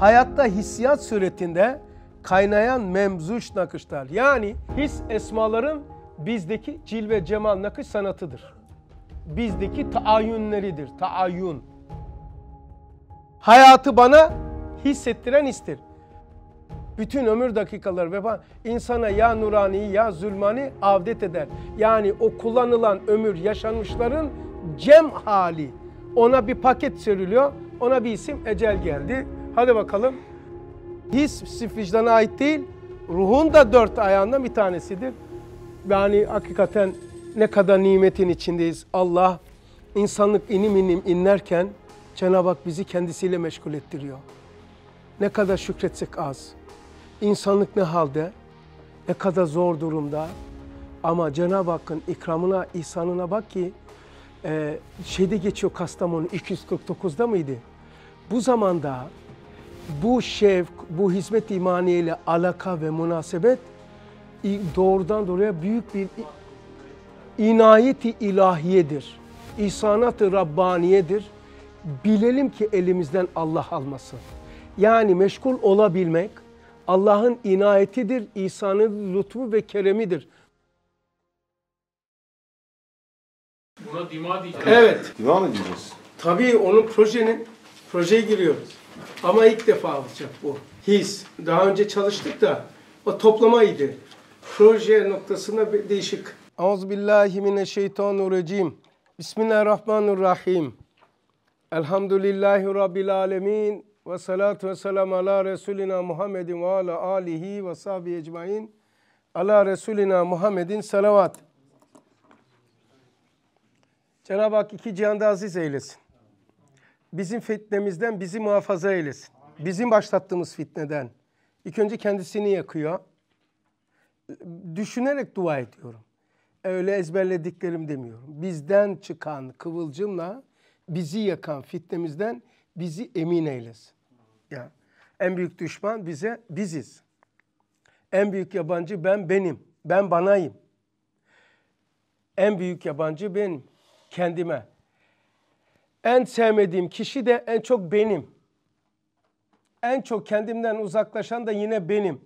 hayatta hissiyat suretinde kaynayan memzuş nakışlar. Yani his esmaların bizdeki cilve cemal nakış sanatıdır. Bizdeki taayyünleridir, taayyün. Hayatı bana hissettiren histir. Bütün ömür dakikaları ve insana ya nurani ya zulmani avdet eder. Yani o kullanılan ömür yaşanmışların cem hali. Ona bir paket seriliyor, Ona bir isim ecel geldi. Hadi bakalım. His, sırf vicdana ait değil, ruhun da dört ayağından bir tanesidir. Yani hakikaten ne kadar nimetin içindeyiz. Allah insanlık inim inim inlerken Cenab-ı Hak bizi kendisiyle meşgul ettiriyor. Ne kadar şükretsek az. İnsanlık ne halde, ne kadar zor durumda. Ama Cenab-ı Hakk'ın ikramına, ihsanına bak ki e, şeyde geçiyor Kastamonu 249'da mıydı? Bu zamanda bu şevk, bu hizmet imaniyle alaka ve münasebet doğrudan doğruya büyük bir inayeti ilahiyedir. İhsanat-ı Rabbaniyedir. Bilelim ki elimizden Allah almasın. Yani meşgul olabilmek Allah'ın inayetidir, ihsanı, lütfu ve keremidir. Buna dima diyeceğiz. Evet. Dima mı diyeceğiz? Tabii onun projenin, projeye giriyoruz. Ama ilk defa alacak bu his. Daha önce çalıştık da o toplamaydı. Proje noktasında bir değişik. Euzubillahimineşşeytanirracim. Bismillahirrahmanirrahim. Elhamdülillahi Rabbil alemin. Ve salatu ve selam ala Resulina Muhammedin ve ala alihi ve sahbihi ecmain. Ala Resulina Muhammedin salavat. Cenab-ı Hak iki cihanda aziz eylesin bizim fitnemizden bizi muhafaza eylesin. Bizim başlattığımız fitneden. İlk önce kendisini yakıyor. Düşünerek dua ediyorum. Öyle ezberlediklerim demiyorum. Bizden çıkan kıvılcımla bizi yakan fitnemizden bizi emin eylesin. Yani en büyük düşman bize biziz. En büyük yabancı ben benim. Ben banayım. En büyük yabancı benim. Kendime. En sevmediğim kişi de en çok benim. En çok kendimden uzaklaşan da yine benim.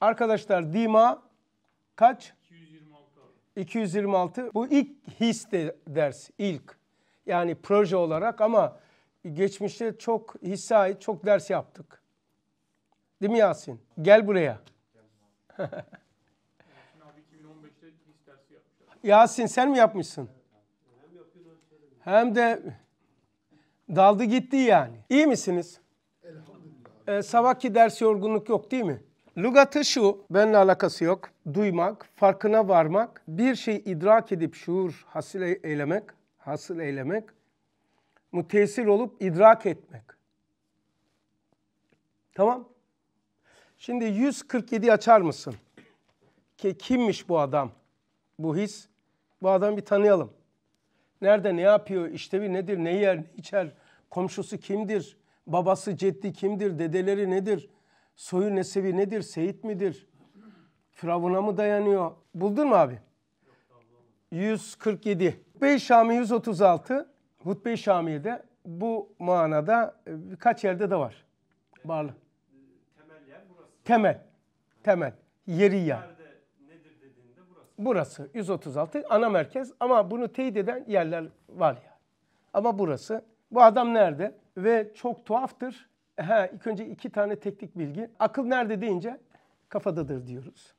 Arkadaşlar Dima kaç? 226. 226. Bu ilk his de ders ilk. Yani proje olarak ama geçmişte çok hisse ait çok ders yaptık. Değil mi Yasin? Gel buraya. Yasin sen mi yapmışsın? Hem de daldı gitti yani. İyi misiniz? Elhamdülillah. Ee, sabahki ders yorgunluk yok değil mi? Lugatı şu, benimle alakası yok. Duymak, farkına varmak, bir şey idrak edip şuur hasıl e- eylemek, hasıl eylemek, mütesir olup idrak etmek. Tamam. Şimdi 147 açar mısın? Ki kimmiş bu adam? Bu his. Bu adamı bir tanıyalım. Nerede ne yapıyor? bir nedir? Ne yer? Ne içer? Komşusu kimdir? Babası ceddi kimdir? Dedeleri nedir? Soyu nesebi nedir? Seyit midir? Firavuna mı dayanıyor? Buldun mu abi? 147. Hutbe-i Şami 136. Hutbe-i Şami'de bu manada e, birkaç yerde de var. Varlı. Temel yer burası. Temel. Temel. Yeri yer. Yani burası 136 ana merkez ama bunu teyit eden yerler var ya. Ama burası. Bu adam nerede? Ve çok tuhaftır. Ha, ilk önce iki tane teknik bilgi. Akıl nerede deyince kafadadır diyoruz.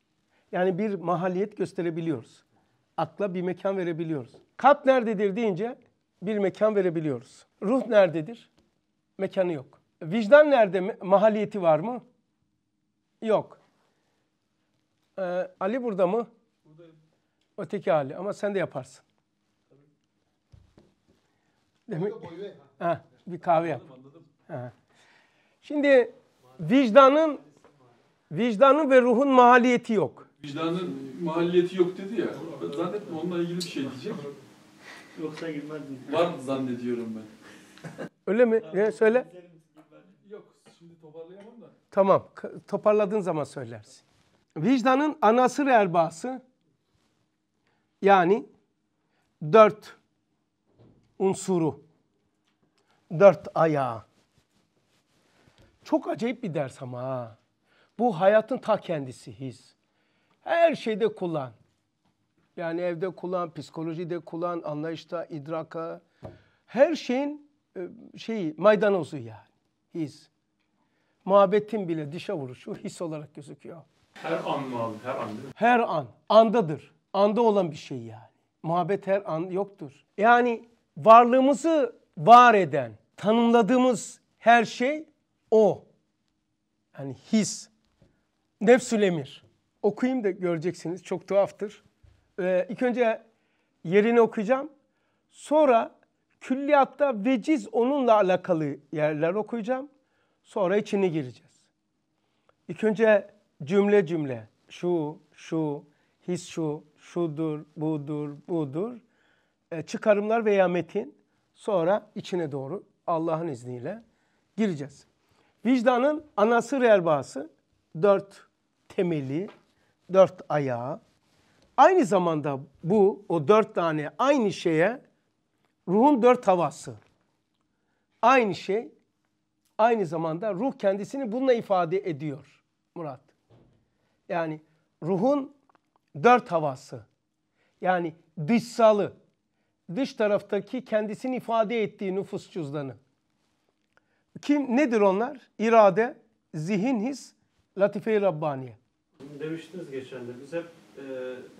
Yani bir mahalliyet gösterebiliyoruz. Akla bir mekan verebiliyoruz. Kalp nerededir deyince bir mekan verebiliyoruz. Ruh nerededir? Mekanı yok. Vicdan nerede? Mahalliyeti var mı? Yok. Ee, Ali burada mı? Öteki hali ama sen de yaparsın. Demek ha, bir kahve yap. Ha. Şimdi vicdanın vicdanın ve ruhun mahalliyeti yok. Vicdanın mahalliyeti yok dedi ya. Ben zannetme onunla ilgili bir şey diyecek. Yoksa girmezdim. Var zannediyorum ben. Öyle mi? Ne söyle? Yok şimdi toparlayamam da. Tamam. Toparladığın zaman söylersin. Vicdanın anası ve erbası yani dört unsuru, dört ayağı. Çok acayip bir ders ama ha. Bu hayatın ta kendisi his. Her şeyde kullan. Yani evde kullan, psikolojide kullan, anlayışta, idraka. Her şeyin e, şeyi, maydanozu yani. His. Muhabbetin bile dişe vuruşu his olarak gözüküyor. Her an mı abi? Her an değil mi? Her an. Andadır anda olan bir şey yani. Muhabbet her an yoktur. Yani varlığımızı var eden, tanımladığımız her şey o. Yani his. Nefsül emir. Okuyayım da göreceksiniz. Çok tuhaftır. Ee, ilk önce yerini okuyacağım. Sonra külliyatta veciz onunla alakalı yerler okuyacağım. Sonra içine gireceğiz. İlk önce cümle cümle şu, şu, his şu, şudur, budur, budur. E, çıkarımlar veya metin sonra içine doğru Allah'ın izniyle gireceğiz. Vicdanın anası rerbası, dört temeli, dört ayağı. Aynı zamanda bu, o dört tane aynı şeye ruhun dört havası. Aynı şey, aynı zamanda ruh kendisini bununla ifade ediyor Murat. Yani ruhun dört havası yani dışsalı dış taraftaki kendisini ifade ettiği nüfus cüzdanı. Kim nedir onlar? İrade, zihin, his, latife-i rabbaniye. Demiştiniz geçen de biz hep e,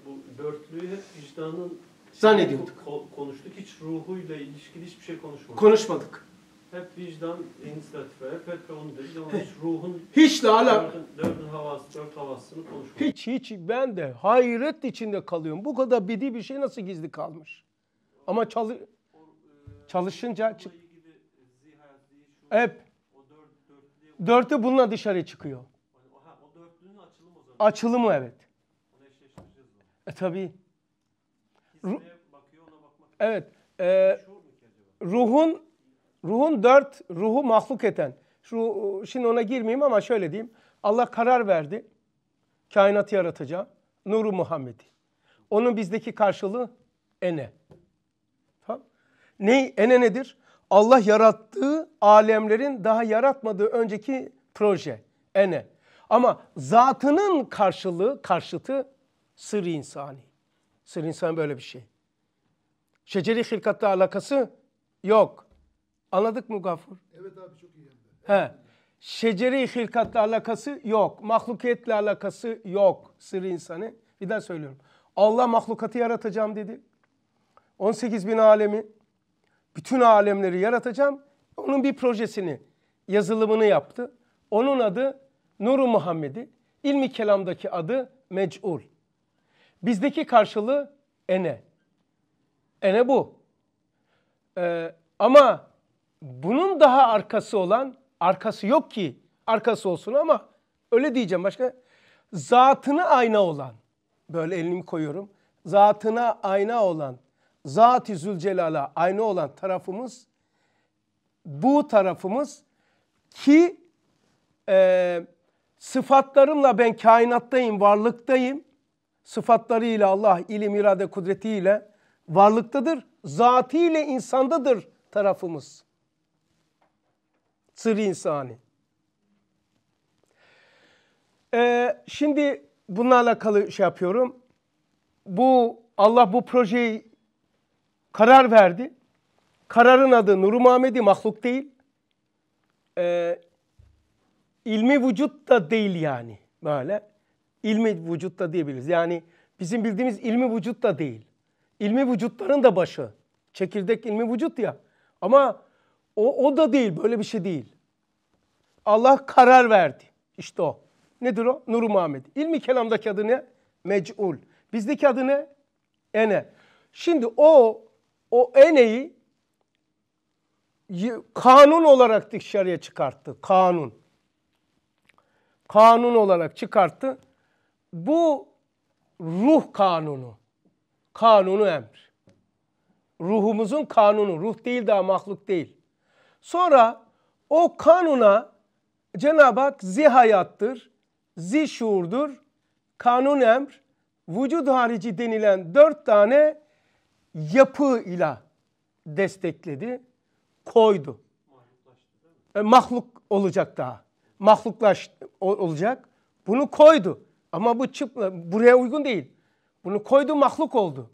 bu dörtlüyü hep vicdanın zannediyorduk. Ko konuştuk hiç ruhuyla ilişkili hiçbir şey konuşmadık. Konuşmadık hep vicdan inisiyatife, hep hep ondur. Yanlış ruhun hiç de ala dördün, havası, dört havasını konuşmak. Hiç hiç ben de hayret içinde kalıyorum. Bu kadar bidi bir şey nasıl gizli kalmış? Ama çalı e, çalışınca çık. Hep. Dörtü bununla dışarı çıkıyor. Hani açılımı evet. E tabi. Evet. E, ruhun Ruhun dört, ruhu mahluk eten Şu, şimdi ona girmeyeyim ama şöyle diyeyim. Allah karar verdi. Kainatı yaratacağı. Nuru Muhammed'i. Onun bizdeki karşılığı ene. Tamam. Ne, ene nedir? Allah yarattığı alemlerin daha yaratmadığı önceki proje. Ene. Ama zatının karşılığı, karşıtı sır insani. Sır insan böyle bir şey. Şeceri hilkatla alakası yok. Anladık mı Gafur? Evet abi çok iyi. He. Şeceri hilkatla alakası yok. Mahlukiyetle alakası yok sırrı insanı. Bir daha söylüyorum. Allah mahlukatı yaratacağım dedi. 18 bin alemi, bütün alemleri yaratacağım. Onun bir projesini, yazılımını yaptı. Onun adı Nuru Muhammed'i. İlmi kelamdaki adı Mec'ul. Bizdeki karşılığı ene. Ene bu. Ee, ama bunun daha arkası olan arkası yok ki arkası olsun ama öyle diyeceğim başka zatına ayna olan böyle elimi koyuyorum zatına ayna olan Zat-ı Zülcelal'a ayna olan tarafımız bu tarafımız ki e, sıfatlarımla ben kainattayım, varlıktayım. Sıfatlarıyla Allah ilim, irade, kudretiyle varlıktadır. Zatıyla insandadır tarafımız. Sır insani. Ee, şimdi bunlarla alakalı şey yapıyorum. Bu Allah bu projeyi karar verdi. Kararın adı Nuru Muhammedi mahluk değil. Ee, ilmi vücut da değil yani böyle. İlmi vücut da diyebiliriz. Yani bizim bildiğimiz ilmi vücut da değil. İlmi vücutların da başı. Çekirdek ilmi vücut ya. Ama o, o da değil, böyle bir şey değil. Allah karar verdi. İşte o. Nedir o? Nuru Muhammed. İlmi kelamdaki adı ne? Mec'ul. Bizdeki adı ne? Ene. Şimdi o, o eneyi kanun olarak dışarıya çıkarttı. Kanun. Kanun olarak çıkarttı. Bu ruh kanunu. Kanunu emr. Ruhumuzun kanunu. Ruh değil daha mahluk değil. Sonra o kanuna Cenab-ı Hak zihayattır, zişurdur, kanun emr, vücud harici denilen dört tane yapı ile destekledi, koydu. E, mahluk olacak daha. Mahluklaş olacak. Bunu koydu. Ama bu çıp, buraya uygun değil. Bunu koydu mahluk oldu.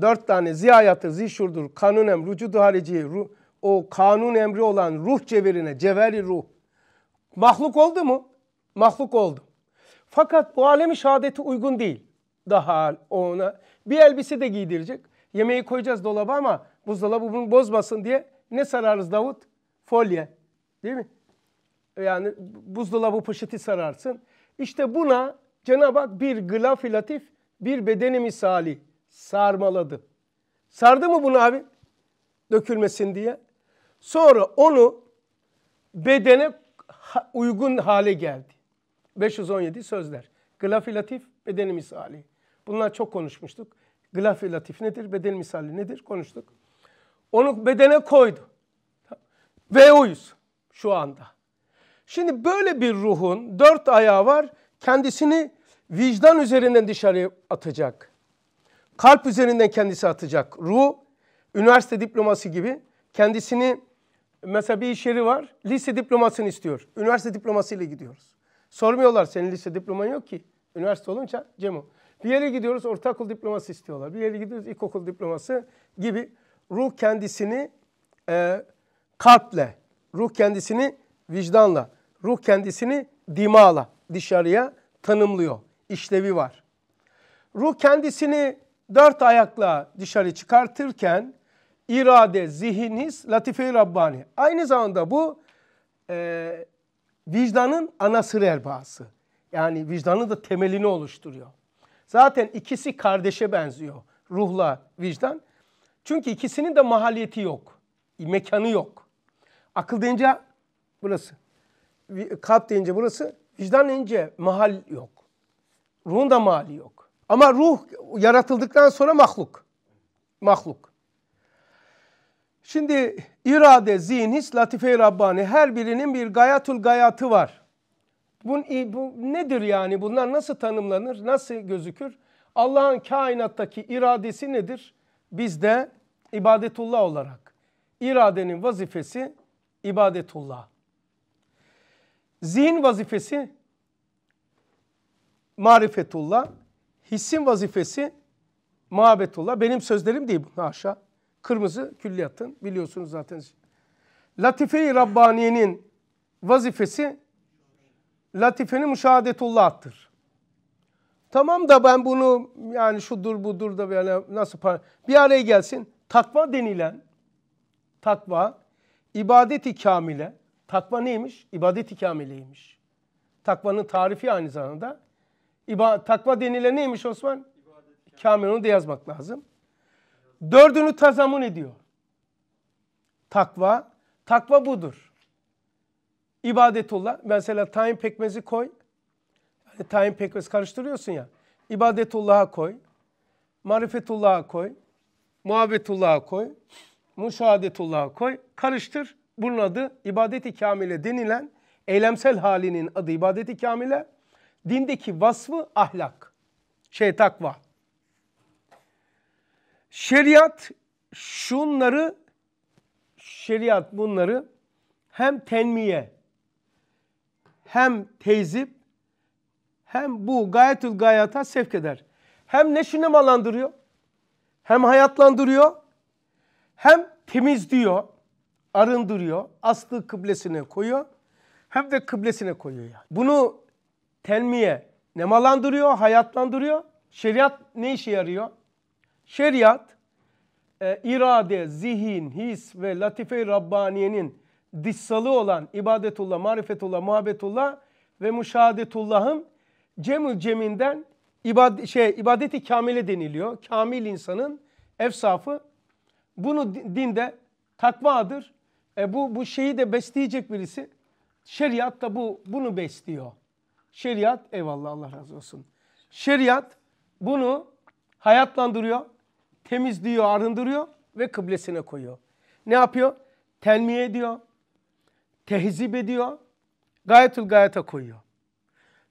Dört tane zihayattır, zişurdur, kanun emr, vücud harici, ruh, o kanun emri olan ruh cevirine, cevheri ruh mahluk oldu mu? Mahluk oldu. Fakat bu alemi şehadeti uygun değil. Daha ona bir elbise de giydirecek. Yemeği koyacağız dolaba ama buzdolabı bunu bozmasın diye ne sararız Davut? Folye. Değil mi? Yani buzdolabı poşeti sararsın. İşte buna Cenab-ı Hak bir glafilatif, bir bedeni misali sarmaladı. Sardı mı bunu abi? Dökülmesin diye. Sonra onu bedene uygun hale geldi. 517 sözler. Glafilatif beden misali. Bunlar çok konuşmuştuk. Glafilatif nedir? Beden misali nedir? Konuştuk. Onu bedene koydu. Ve oyuz şu anda. Şimdi böyle bir ruhun dört ayağı var. Kendisini vicdan üzerinden dışarı atacak. Kalp üzerinden kendisi atacak. Ruh, üniversite diploması gibi kendisini Mesela bir iş yeri var. Lise diplomasını istiyor. Üniversite diplomasıyla gidiyoruz. Sormuyorlar senin lise diploman yok ki. Üniversite olunca Cemo. Bir yere gidiyoruz ortaokul diploması istiyorlar. Bir yere gidiyoruz ilkokul diploması gibi. Ruh kendisini e, kalple, ruh kendisini vicdanla, ruh kendisini dimağla dışarıya tanımlıyor. İşlevi var. Ruh kendisini dört ayakla dışarı çıkartırken irade, zihniniz his, latife-i Rabbani. Aynı zamanda bu e, vicdanın anasır erbağısı. Yani vicdanın da temelini oluşturuyor. Zaten ikisi kardeşe benziyor. Ruhla vicdan. Çünkü ikisinin de mahalliyeti yok. Mekanı yok. Akıl deyince burası. Kalp deyince burası. Vicdan deyince mahal yok. Ruhun da mahalli yok. Ama ruh yaratıldıktan sonra mahluk. Mahluk. Şimdi irade, zihin, his, latife-i Rabbani her birinin bir gayatul gayatı var. Bu, bu nedir yani? Bunlar nasıl tanımlanır? Nasıl gözükür? Allah'ın kainattaki iradesi nedir? Bizde ibadetullah olarak. iradenin vazifesi ibadetullah. Zihin vazifesi marifetullah. Hissin vazifesi muhabbetullah. Benim sözlerim değil bunlar aşağı. Kırmızı külliyatın biliyorsunuz zaten. Latife-i Rabbaniye'nin vazifesi latifenin müşahadetullah'tır. Tamam da ben bunu yani şudur budur da yani nasıl para... bir araya gelsin. Takva denilen takva ibadeti kamile. Takva neymiş? İbadeti kamileymiş. Takvanın tarifi aynı zamanda. İba, takva denilen neymiş Osman? İbadet kamil. Onu da yazmak lazım. Dördünü tazamun ediyor. Takva, takva budur. İbadetullah, mesela tayin pekmezi koy. Hani tayin pekmez karıştırıyorsun ya. İbadetullah'a koy. Marifetullah'a koy. Muhabbetullah'a koy. Muşahadetullah'a koy. Karıştır. Bunun adı ibadet-i kamile denilen eylemsel halinin adı ibadet-i kamile. Dindeki vasfı ahlak. Şey takva. Şeriat şunları şeriat bunları hem tenmiye hem tezip, hem bu gayetül gayata sevk eder. Hem neşine malandırıyor hem hayatlandırıyor hem temizliyor, arındırıyor, aslı kıblesine koyuyor hem de kıblesine koyuyor. Yani. Bunu tenmiye nemalandırıyor, hayatlandırıyor. Şeriat ne işe yarıyor? Şeriat, e, irade, zihin, his ve latife-i Rabbaniye'nin dissalı olan ibadetullah, marifetullah, muhabbetullah ve muşahadetullah'ın cem ceminden ibad şey, ibadeti kamile deniliyor. Kamil insanın efsafı. Bunu dinde takvadır. E bu, bu şeyi de besleyecek birisi. Şeriat da bu, bunu besliyor. Şeriat eyvallah Allah razı olsun. Şeriat bunu hayatlandırıyor temizliyor, arındırıyor ve kıblesine koyuyor. Ne yapıyor? Telmiye ediyor, tehzip ediyor, gayetül gayete koyuyor.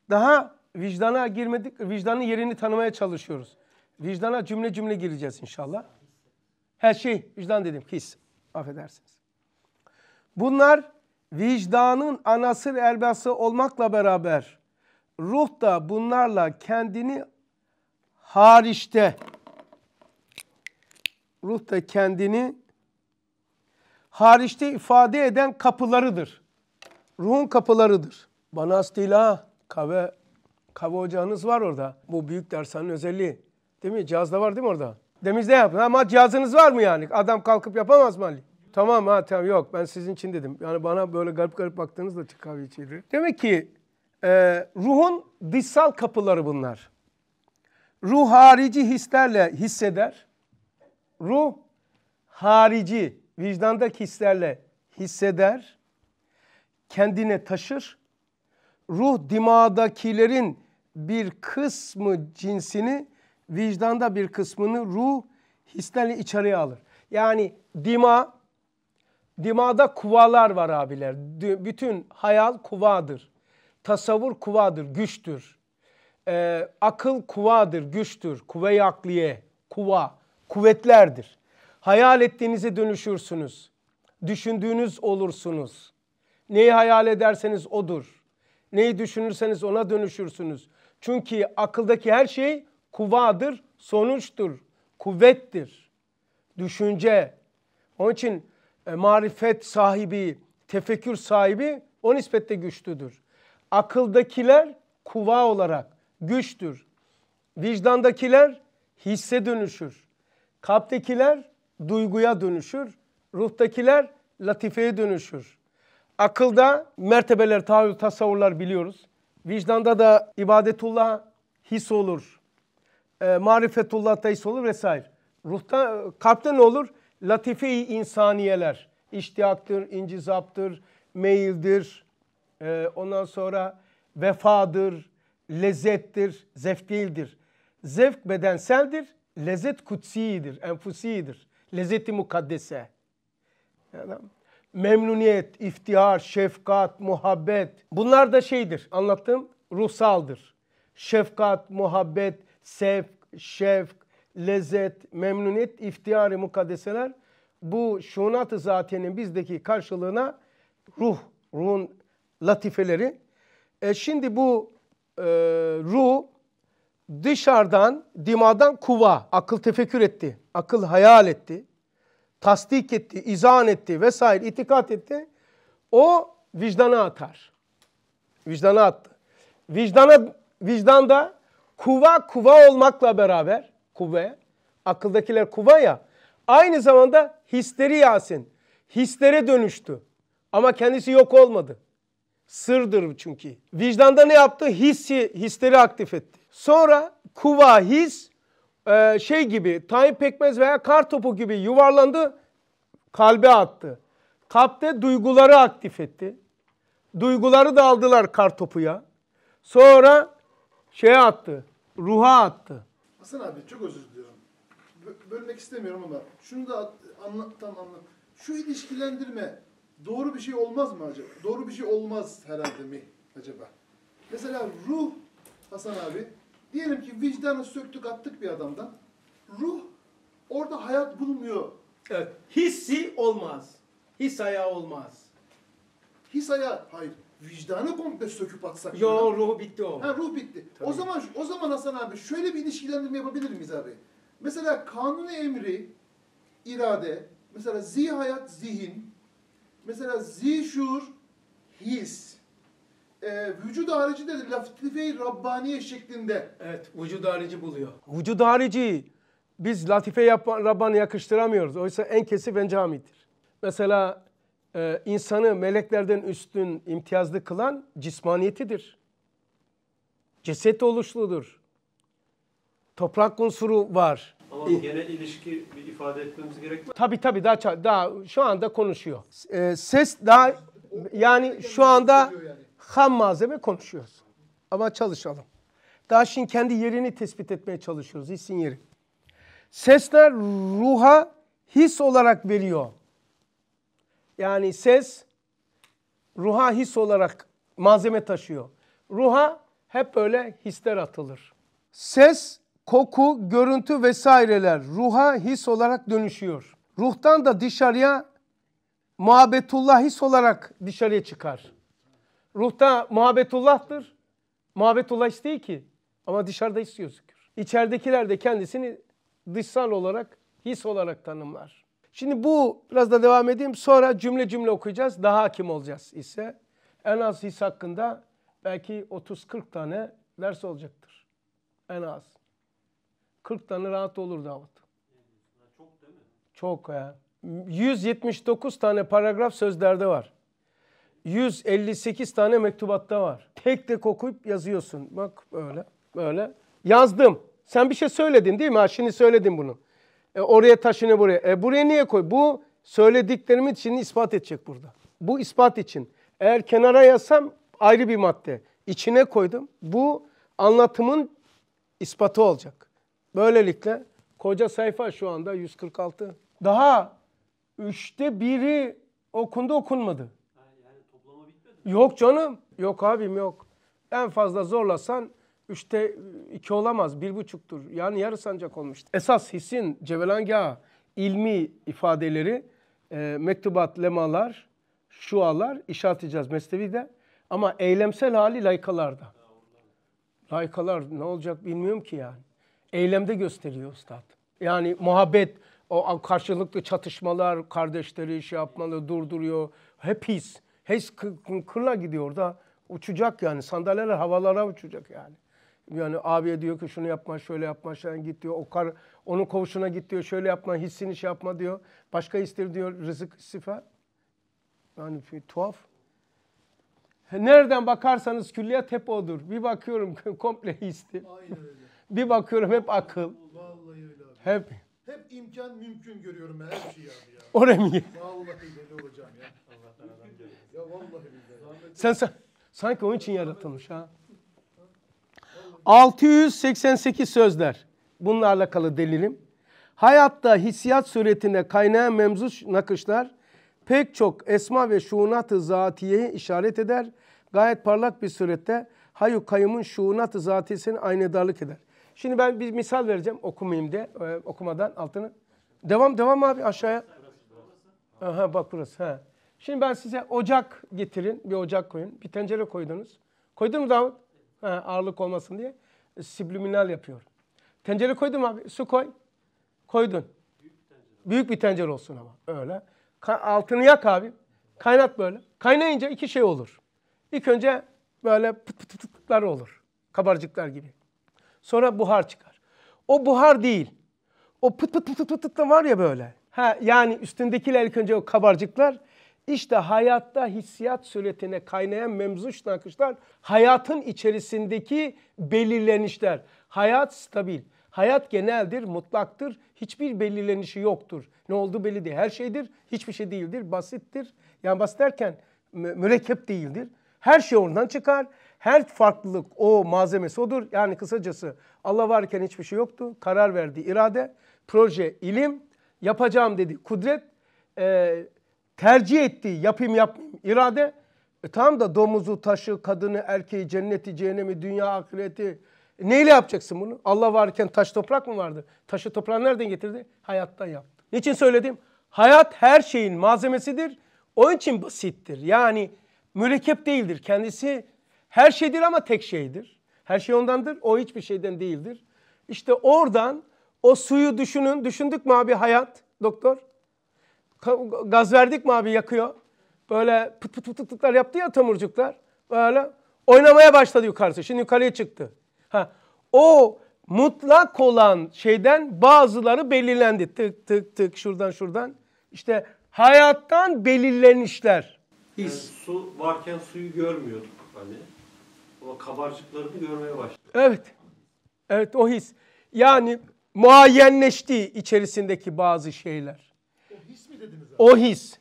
Daha vicdana girmedik, vicdanın yerini tanımaya çalışıyoruz. Vicdana cümle cümle gireceğiz inşallah. Her şey vicdan dedim, his. Affedersiniz. Bunlar vicdanın anası ve elbası olmakla beraber ruh da bunlarla kendini hariçte ruh da kendini hariçte ifade eden kapılarıdır. Ruhun kapılarıdır. Banastila, kave, kave ocağınız var orada. Bu büyük dershanenin özelliği. Değil mi? Cihaz da var değil mi orada? Demizde yapın ama cihazınız var mı yani? Adam kalkıp yapamaz mı Ali? Tamam ha tamam yok ben sizin için dedim. Yani bana böyle garip garip baktığınız da kahve içiydi. Demek ki e, ruhun dışsal kapıları bunlar. Ruh harici hislerle hisseder. Ruh harici vicdandaki hislerle hisseder, kendine taşır. Ruh dimağdakilerin bir kısmı cinsini, vicdanda bir kısmını ruh hislerle içeriye alır. Yani dima, dimada kuvalar var abiler. Bütün hayal kuvadır. Tasavvur kuvadır, güçtür. Ee, akıl kuvadır, güçtür. Kuvve-i akliye, kuva kuvvetlerdir. Hayal ettiğinize dönüşürsünüz. Düşündüğünüz olursunuz. Neyi hayal ederseniz odur. Neyi düşünürseniz ona dönüşürsünüz. Çünkü akıldaki her şey kuvadır, sonuçtur, kuvvettir. Düşünce. Onun için e, marifet sahibi, tefekkür sahibi o nispette güçlüdür. Akıldakiler kuva olarak güçtür. Vicdandakiler hisse dönüşür. Kalptekiler duyguya dönüşür, ruhtakiler latifeye dönüşür. Akılda mertebeler, tahayyül, tasavvurlar biliyoruz. Vicdanda da ibadetullah his olur. E, marifetullah da his olur vesaire. Ruhta, kalpte ne olur? Latife-i insaniyeler. İştiyaktır, incizaptır, meyildir. E, ondan sonra vefadır, lezzettir, zevk değildir. Zevk bedenseldir, lezzet kutsidir, enfusidir. Lezzeti mukaddese. Yani memnuniyet, iftihar, şefkat, muhabbet. Bunlar da şeydir, Anlattım, ruhsaldır. Şefkat, muhabbet, sevk, şefk, lezzet, memnuniyet, iftihari mukaddeseler bu şunat-ı zatenin bizdeki karşılığına ruh, ruhun latifeleri. E şimdi bu e, ruh dışarıdan dimadan kuva, akıl tefekkür etti, akıl hayal etti, tasdik etti, izan etti vesaire itikat etti. O vicdana atar. Vicdana attı. Vicdana, vicdanda kuva kuva olmakla beraber kuvve, akıldakiler kuva ya aynı zamanda hisleri Yasin. Hislere dönüştü. Ama kendisi yok olmadı. Sırdır çünkü. Vicdanda ne yaptı? Hissi, hisleri aktif etti. Sonra kuvahis e, şey gibi Tayyip Pekmez veya kar topu gibi yuvarlandı kalbe attı. Kalpte duyguları aktif etti. Duyguları da aldılar kar topuya. Sonra şeye attı. Ruha attı. Hasan abi çok özür diliyorum. Bölmek istemiyorum ama şunu da anlat, tam anlat. Şu ilişkilendirme doğru bir şey olmaz mı acaba? Doğru bir şey olmaz herhalde mi acaba? Mesela ruh Hasan abi Diyelim ki vicdanı söktük attık bir adamdan. Ruh orada hayat bulmuyor. Evet. Hissi olmaz. His ayağı olmaz. His ayağı hayır. Vicdanı komple söküp atsak. Yo Ya ruh bitti o. Ha ruh bitti. Tabii. O zaman o zaman Hasan abi şöyle bir ilişkilendirme yapabilir miyiz abi? Mesela kanuni emri, irade, mesela zi hayat zihin, mesela zi şuur, his e, vücud harici de latife-i Rabbaniye şeklinde. Evet, vücud harici buluyor. Vücud harici biz latife rabbani yakıştıramıyoruz. Oysa en kesif en camidir. Mesela e, insanı meleklerden üstün imtiyazlı kılan cismaniyetidir. Ceset oluşludur. Toprak unsuru var. Ama e, genel ilişki bir ifade etmemiz gerekmiyor Tabii tabii daha, daha şu anda konuşuyor. E, ses daha yani şu anda ham malzeme konuşuyoruz. Ama çalışalım. Daha şimdi kendi yerini tespit etmeye çalışıyoruz. Hissin yeri. Sesler ruha his olarak veriyor. Yani ses ruha his olarak malzeme taşıyor. Ruha hep böyle hisler atılır. Ses, koku, görüntü vesaireler ruha his olarak dönüşüyor. Ruhtan da dışarıya muhabbetullah his olarak dışarıya çıkar. Ruhta muhabbetullah'tır. Muhabbetullah iş değil ki. Ama dışarıda istiyor zikir. İçeridekiler de kendisini dışsal olarak, his olarak tanımlar. Şimdi bu biraz da devam edeyim. Sonra cümle cümle okuyacağız. Daha hakim olacağız ise. En az his hakkında belki 30-40 tane ders olacaktır. En az. 40 tane rahat olur Davut. Çok değil mi? Çok ya. 179 tane paragraf sözlerde var. 158 tane mektubatta var. Tek tek okuyup yazıyorsun. Bak böyle böyle. Yazdım. Sen bir şey söyledin değil mi? Ha, şimdi söyledim bunu. E, oraya taşını buraya. E, buraya niye koy? Bu söylediklerimi için ispat edecek burada. Bu ispat için. Eğer kenara yazsam ayrı bir madde. İçine koydum. Bu anlatımın ispatı olacak. Böylelikle koca sayfa şu anda 146. Daha üçte biri okundu okunmadı. Yok canım. Yok abim yok. En fazla zorlasan üçte iki olamaz. Bir buçuktur. Yani yarı sancak olmuştu. Esas hissin cevelangah ilmi ifadeleri e, mektubat, lemalar, şualar işaret Mesnevi'de. Ama eylemsel hali laykalarda. Laykalar ne olacak bilmiyorum ki yani. Eylemde gösteriyor ustad. Yani muhabbet, o karşılıklı çatışmalar, kardeşleri şey yapmalı, durduruyor. Hep his. HES kırla gidiyor da uçacak yani sandalyeler havalara uçacak yani. Yani abiye diyor ki şunu yapma, şöyle yapma, sen git diyor. O kar, onun kovuşuna git diyor, şöyle yapma, hissini şey yapma diyor. Başka istir diyor, rızık istifa. Yani bir, tuhaf. Nereden bakarsanız külliyat hep odur. Bir bakıyorum komple histir. bir bakıyorum hep akıl. Vallahi öyle abi. Hep. Hep imkan mümkün görüyorum ben her şeyi abi ya. Oraya mı? Vallahi deli olacağım ya. Ya vallahi billahi. Sen, sen sanki onun için yaratılmış ha. 688 sözler. Bunlarla kalı delilim. Hayatta hissiyat suretine kaynayan memzuz nakışlar pek çok esma ve şuunat-ı zatiyeye işaret eder. Gayet parlak bir surette hayu kayımın şuunat-ı zatiyesine aynedarlık eder. Şimdi ben bir misal vereceğim okumayayım de ee, okumadan altını. Devam devam abi aşağıya. Aha bak burası. Ha. Şimdi ben size ocak getirin. Bir ocak koyun. Bir tencere koydunuz. Koydun mu Davut? Ha, ağırlık olmasın diye. E, subliminal yapıyor. Tencere koydun mu abi. Su koy. Koydun. Büyük, bir tencere olsun ama. Öyle. altını yak abi. Kaynat böyle. Kaynayınca iki şey olur. İlk önce böyle pıt pıt pıtlar olur. Kabarcıklar gibi. Sonra buhar çıkar. O buhar değil. O pıt pıt pıt pıt pıt var ya böyle. Ha, yani üstündekiler ilk önce o kabarcıklar işte hayatta hissiyat suretine kaynayan memzuş nakışlar hayatın içerisindeki belirlenişler. Hayat stabil. Hayat geneldir, mutlaktır. Hiçbir belirlenişi yoktur. Ne oldu belli değil. Her şeydir, hiçbir şey değildir. Basittir. Yani basit derken mürekkep değildir. Her şey ondan çıkar. Her farklılık o malzemesi odur. Yani kısacası Allah varken hiçbir şey yoktu. Karar verdi irade, proje ilim, yapacağım dedi kudret, e, tercih ettiği yapayım yapmayayım irade e, tamam da domuzu, taşı, kadını, erkeği, cenneti, cehennemi, dünya, ahireti e, neyle yapacaksın bunu? Allah varken taş toprak mı vardı? Taşı toprağı nereden getirdi? Hayattan yaptı. Niçin söyledim? Hayat her şeyin malzemesidir. Onun için basittir. Yani mürekkep değildir. Kendisi her şeydir ama tek şeydir. Her şey ondandır. O hiçbir şeyden değildir. İşte oradan o suyu düşünün. Düşündük mü abi hayat doktor? Gaz verdik mi abi yakıyor. Böyle pıt pıt pıt pıtlar yaptı ya tamurcuklar. Böyle oynamaya başladı yukarısı. Şimdi yukarıya çıktı. Ha. O mutlak olan şeyden bazıları belirlendi. Tık tık tık şuradan şuradan. İşte hayattan belirlenişler. Yani su varken suyu görmüyorduk hani. Ama kabarcıklarını görmeye başladık. Evet. Evet o his. Yani muayyenleşti içerisindeki bazı şeyler. His mi dediniz abi? O his.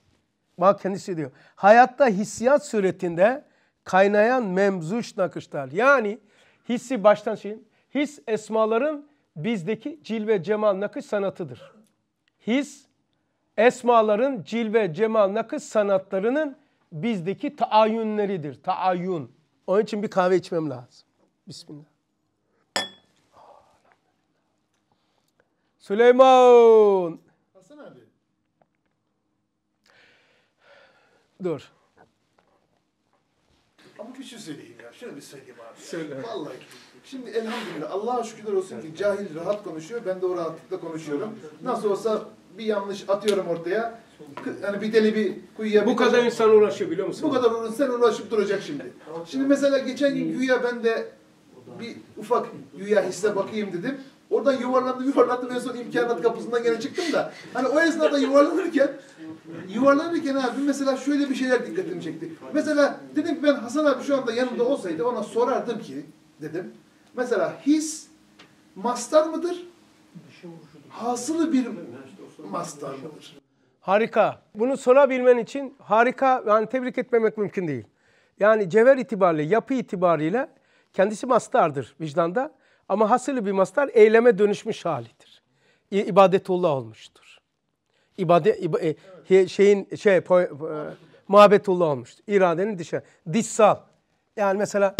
Bak kendisi diyor. Hayatta hissiyat suretinde kaynayan memzuş nakışlar. Yani hissi baştan şey. His esmaların bizdeki cilve cemal nakış sanatıdır. His esmaların cilve cemal nakış sanatlarının bizdeki taayyünleridir. Taayyün. Onun için bir kahve içmem lazım. Bismillah. Süleyman. Dur. Ama bir şey söyleyeyim ya. Şöyle bir söyleyeyim abi. Söyle. Vallahi. Şimdi elhamdülillah Allah'a şükürler olsun ki cahil rahat konuşuyor. Ben de o rahatlıkla konuşuyorum. Nasıl olsa bir yanlış atıyorum ortaya. Yani bir deli bir kuyuya... Bu kadar insan uğraşıyor biliyor musun? Bu kadar insan uğraşıp duracak şimdi. Şimdi mesela geçen gün güya ben de bir ufak güya hisse bakayım dedim. Oradan yuvarlandı yuvarlandı ve son imkanat kapısından gene çıktım da. Hani o esnada yuvarlanırken yuvarlanırken abi mesela şöyle bir şeyler dikkatimi çekti. Mesela dedim ki ben Hasan abi şu anda yanımda olsaydı ona sorardım ki dedim. Mesela his mastar mıdır? Hasılı bir mastar mıdır? Harika. Bunu sorabilmen için harika yani tebrik etmemek mümkün değil. Yani cevher itibariyle, yapı itibariyle kendisi mastardır vicdanda. Ama hasılı bir mastar eyleme dönüşmüş halidir. İbadetullah olmuştur. İbade, iba, e, şeyin şey po, e, muhabbetullah olmuştu. İradenin dışı. Dişsal. Yani mesela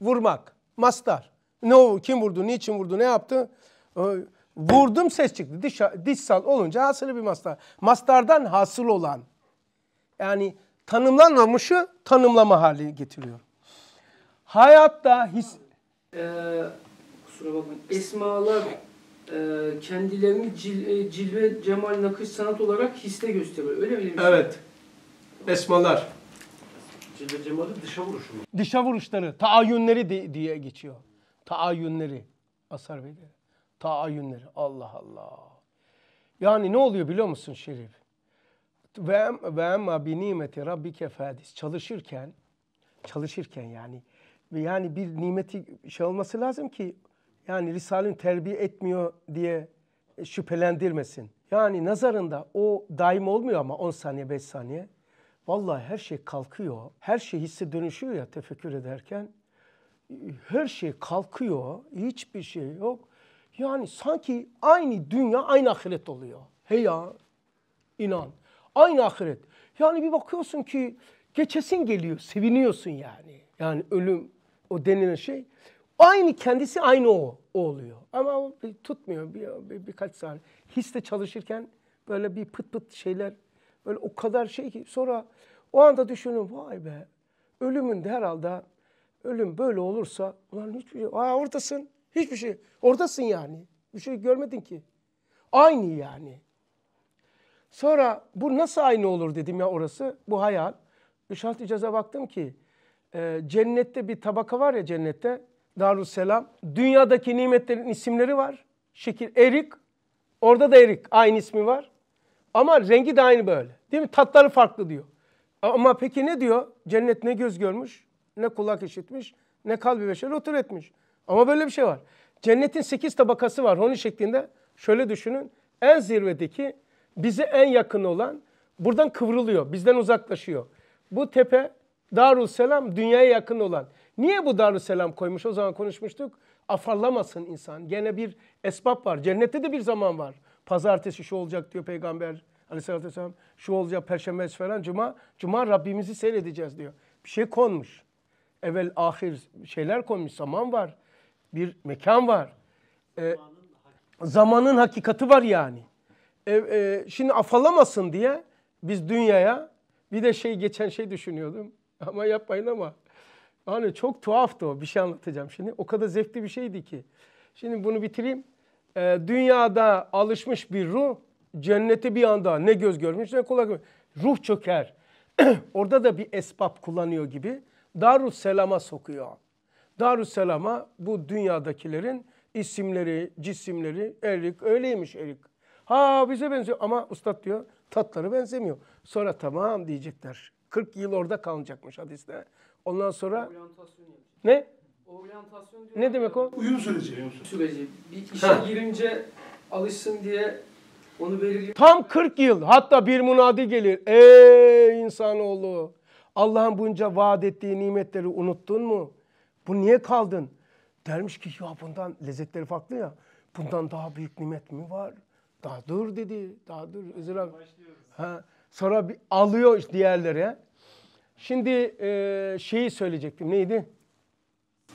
vurmak. Mastar. Ne o? Kim vurdu? Niçin vurdu? Ne yaptı? E, vurdum ses çıktı. Diş, dişsal olunca hasılı bir mastar. Mastardan hasıl olan. Yani tanımlanmamışı tanımlama hali getiriyor. Hayatta his... Ee, kusura bakmayın. Esmalar e, kendilerini cil, e, cilve, cemal, nakış, sanat olarak hisle gösteriyor. Öyle mi? Evet. Esmalar. Cilve cemali dışa vuruşu mu? Dışa vuruşları, taayyünleri de, diye geçiyor. Taayyünleri. Asar Bey de. Taayyünleri. Allah Allah. Yani ne oluyor biliyor musun Şerif? Ve, ve emma bi nimeti rabbike fadis. Çalışırken, çalışırken yani yani bir nimeti şey olması lazım ki yani Risale'nin terbiye etmiyor diye e, şüphelendirmesin. Yani nazarında o daim olmuyor ama 10 saniye 5 saniye. Vallahi her şey kalkıyor. Her şey hisse dönüşüyor ya tefekkür ederken. Her şey kalkıyor. Hiçbir şey yok. Yani sanki aynı dünya aynı ahiret oluyor. Hey ya inan. Aynı ahiret. Yani bir bakıyorsun ki geçesin geliyor. Seviniyorsun yani. Yani ölüm o denilen şey. Aynı kendisi aynı o, o oluyor. Ama o bir, tutmuyor bir, bir, birkaç saniye. hisle çalışırken böyle bir pıt pıt şeyler böyle o kadar şey ki sonra o anda düşünün vay be ölümünde herhalde ölüm böyle olursa ulan hiçbir şey. Aa oradasın Hiçbir şey. Oradasın yani. Bir şey görmedin ki. Aynı yani. Sonra bu nasıl aynı olur dedim ya orası. Bu hayal. Şahit ceza baktım ki e, cennette bir tabaka var ya cennette. Darusselam. Dünyadaki nimetlerin isimleri var. Şekil erik. Orada da erik aynı ismi var. Ama rengi de aynı böyle. Değil mi? Tatları farklı diyor. Ama peki ne diyor? Cennet ne göz görmüş, ne kulak işitmiş, ne kalbi beşer otur etmiş. Ama böyle bir şey var. Cennetin sekiz tabakası var. Honi şeklinde şöyle düşünün. En zirvedeki bize en yakın olan buradan kıvrılıyor. Bizden uzaklaşıyor. Bu tepe Darul Selam dünyaya yakın olan. Niye bu Darüsselam koymuş? O zaman konuşmuştuk. Afallamasın insan. Gene bir esbab var. Cennette de bir zaman var. Pazartesi şu olacak diyor peygamber aleyhissalatü vesselam. Şu olacak perşembe falan cuma. Cuma Rabbimizi seyredeceğiz diyor. Bir şey konmuş. Evvel ahir şeyler konmuş. Zaman var. Bir mekan var. Ee, zamanın hakikati var yani. E, e şimdi afallamasın diye biz dünyaya bir de şey geçen şey düşünüyordum. Ama yapmayın ama Abi hani çok tuhaftı o. Bir şey anlatacağım şimdi. O kadar zevkli bir şeydi ki. Şimdi bunu bitireyim. Ee, dünyada alışmış bir ruh cennete bir anda ne göz görmüş ne kulak görmüş. Ruh çöker. Orada da bir esbab kullanıyor gibi. Darüsselam'a sokuyor. Darüsselam'a bu dünyadakilerin isimleri, cisimleri, erik öyleymiş erik. Ha bize benziyor ama ustad diyor tatları benzemiyor. Sonra tamam diyecekler. 40 yıl orada kalacakmış hadiste. Ondan sonra ne? Oryantasyon diyor. Ne demek o? Uyum süreci. Uyum süreci. Bir işe Ha. girince alışsın diye onu belirliyor. Tam 40 yıl hatta bir munadi gelir. Ey insanoğlu Allah'ın bunca vaat ettiği nimetleri unuttun mu? Bu niye kaldın? Dermiş ki ya bundan lezzetleri farklı ya. Bundan daha büyük nimet mi var? Daha dur dedi. Daha dur. Özür abi. Ha, sonra bir alıyor işte diğerleri. Şimdi e, şeyi söyleyecektim. Neydi?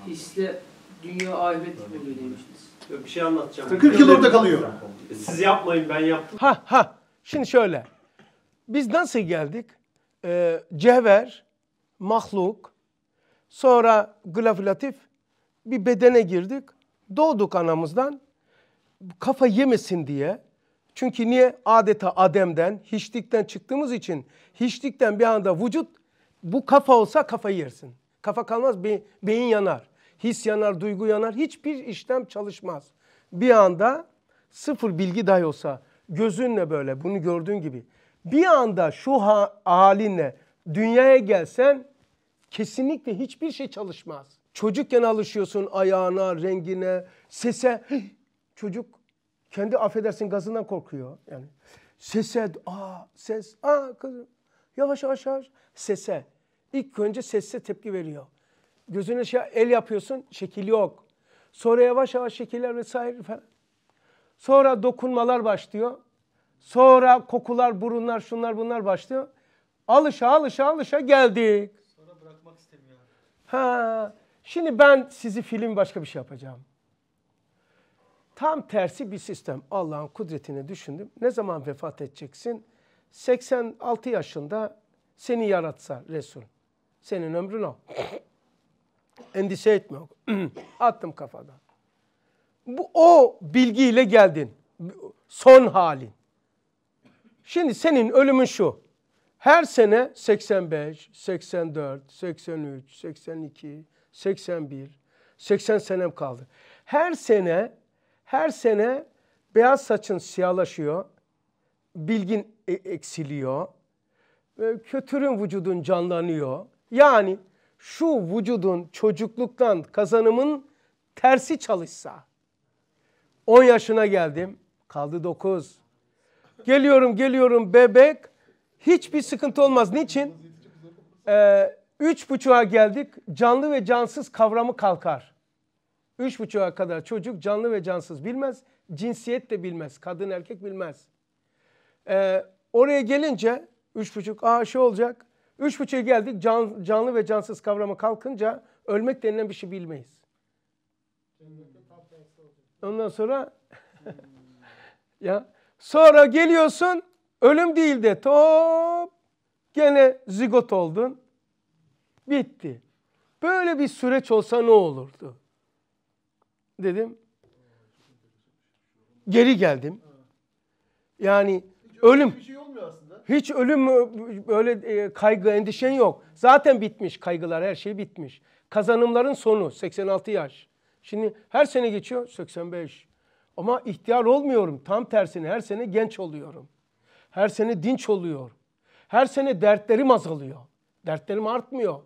İşte dünya ahiret gibi demiştiniz. Yok, bir şey anlatacağım. 40 yıl orada kalıyor. E, siz yapmayın ben yaptım. Ha ha. Şimdi şöyle. Biz nasıl geldik? Ee, cevher, mahluk, sonra glaflatif bir bedene girdik. Doğduk anamızdan. Kafa yemesin diye. Çünkü niye? Adeta Adem'den, hiçlikten çıktığımız için hiçlikten bir anda vücut bu kafa olsa kafayı yersin. Kafa kalmaz, be, beyin yanar. His yanar, duygu yanar. Hiçbir işlem çalışmaz. Bir anda sıfır bilgi dahi olsa gözünle böyle bunu gördüğün gibi bir anda şu ha halinle dünyaya gelsen kesinlikle hiçbir şey çalışmaz. Çocukken alışıyorsun ayağına, rengine, sese. Çocuk kendi affedersin gazından korkuyor. Yani sese, aa ses, aa kızım Yavaş yavaş yavaş sese. İlk önce sesse tepki veriyor. Gözüne şey, el yapıyorsun şekil yok. Sonra yavaş yavaş şekiller vesaire falan. Sonra dokunmalar başlıyor. Sonra kokular, burunlar, şunlar bunlar başlıyor. Alışa alışa alışa geldik. Sonra bırakmak istemiyor. Ha. Şimdi ben sizi film başka bir şey yapacağım. Tam tersi bir sistem. Allah'ın kudretini düşündüm. Ne zaman vefat edeceksin? 86 yaşında seni yaratsa Resul. Senin ömrün o. Endişe etme. Attım kafadan. Bu, o bilgiyle geldin. Son halin. Şimdi senin ölümün şu. Her sene 85, 84, 83, 82, 81, 80 senem kaldı. Her sene, her sene beyaz saçın siyahlaşıyor. Bilgin e, eksiliyor. Böyle kötürüm vücudun canlanıyor. Yani şu vücudun çocukluktan kazanımın tersi çalışsa. 10 yaşına geldim. Kaldı 9. Geliyorum geliyorum bebek. Hiçbir sıkıntı olmaz. Niçin? Ee, üç buçuğa geldik. Canlı ve cansız kavramı kalkar. Üç buçuğa kadar çocuk canlı ve cansız bilmez. Cinsiyet de bilmez. Kadın erkek bilmez. Ee, Oraya gelince 3,5 aa şu şey olacak. 3,5'e geldik can, canlı ve cansız kavrama kalkınca ölmek denilen bir şey bilmeyiz. Ondan sonra ya sonra geliyorsun ölüm değil de top gene zigot oldun. Bitti. Böyle bir süreç olsa ne olurdu? Dedim. Geri geldim. Yani ölüm. Bir şey olmuyor aslında. Hiç ölüm böyle e, kaygı endişen yok. Zaten bitmiş kaygılar her şey bitmiş. Kazanımların sonu 86 yaş. Şimdi her sene geçiyor 85. Ama ihtiyar olmuyorum. Tam tersine her sene genç oluyorum. Her sene dinç oluyor. Her sene dertlerim azalıyor. Dertlerim artmıyor.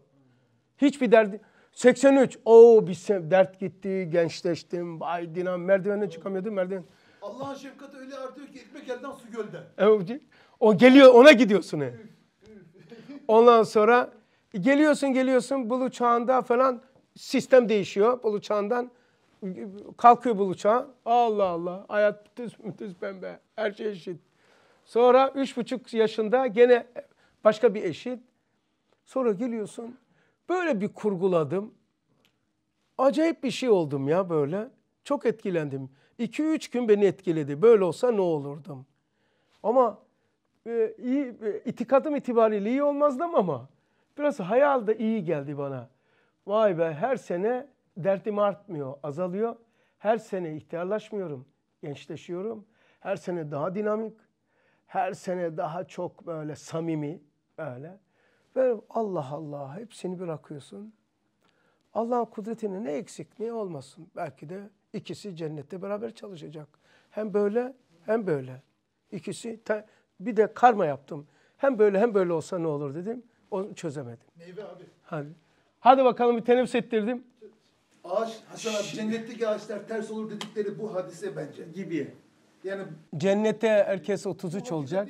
Hiçbir derdi... 83. Oo bir dert gitti, gençleştim. Ay dinam merdivenden çıkamıyordum. Merdiven Allah'ın şefkati öyle artıyor ki ekmek elden su gölden. Evet. O geliyor ona gidiyorsun. He. Ondan sonra geliyorsun geliyorsun bulu çağında falan sistem değişiyor bulu çağından. Kalkıyor bulu çağı. Allah Allah hayat düz düz pembe her şey eşit. Sonra üç buçuk yaşında gene başka bir eşit. Sonra geliyorsun böyle bir kurguladım. Acayip bir şey oldum ya böyle. Çok etkilendim. 2-3 gün beni etkiledi. Böyle olsa ne olurdum? Ama e, iyi, e, itikadım itibariyle iyi olmazdım ama biraz hayalde iyi geldi bana. Vay be her sene dertim artmıyor, azalıyor. Her sene ihtiyarlaşmıyorum, gençleşiyorum. Her sene daha dinamik, her sene daha çok böyle samimi öyle. Ve Allah Allah hepsini bırakıyorsun. Allah'ın kudretini ne eksik, ne olmasın. Belki de İkisi cennette beraber çalışacak. Hem böyle hem böyle. İkisi bir de karma yaptım. Hem böyle hem böyle olsa ne olur dedim. Onu çözemedim. Meyve abi. Hadi. Hadi bakalım bir teneffüs ettirdim. Ağaç, Hasan abi cennetteki ağaçlar ters olur dedikleri bu hadise bence. Gibi. Yani Cennette herkes 33 olacak.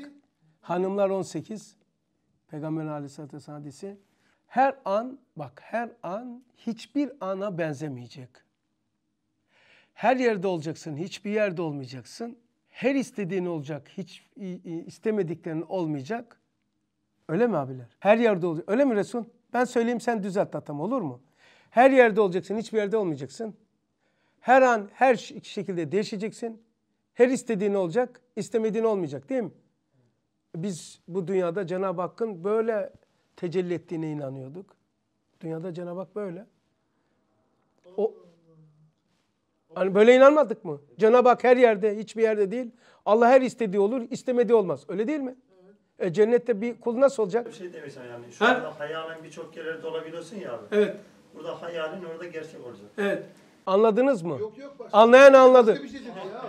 Hanımlar 18. Peygamber aleyhissalatü vesselam hadisi. Her an bak her an hiçbir ana benzemeyecek. Her yerde olacaksın, hiçbir yerde olmayacaksın. Her istediğin olacak, hiç istemediklerin olmayacak. Öyle mi abiler? Her yerde olacak. Öyle mi Resul? Ben söyleyeyim sen düzelt atam olur mu? Her yerde olacaksın, hiçbir yerde olmayacaksın. Her an her şekilde değişeceksin. Her istediğin olacak, istemediğin olmayacak değil mi? Biz bu dünyada Cenab-ı Hakk'ın böyle tecelli ettiğine inanıyorduk. Dünyada Cenab-ı Hak böyle. O, Hani böyle inanmadık mı? Cenab-ı Hak her yerde, hiçbir yerde değil. Allah her istediği olur, istemediği olmaz. Öyle değil mi? E, cennette bir kul nasıl olacak? Bir şey demişsin yani. Şu ha? anda hayalen birçok yerlere dolabiliyorsun ya abi. Evet. Burada hayalin orada gerçek olacak. Evet. Anladınız mı? Yok yok. Başka Anlayan şey- anladı. Başka şey dedi ya.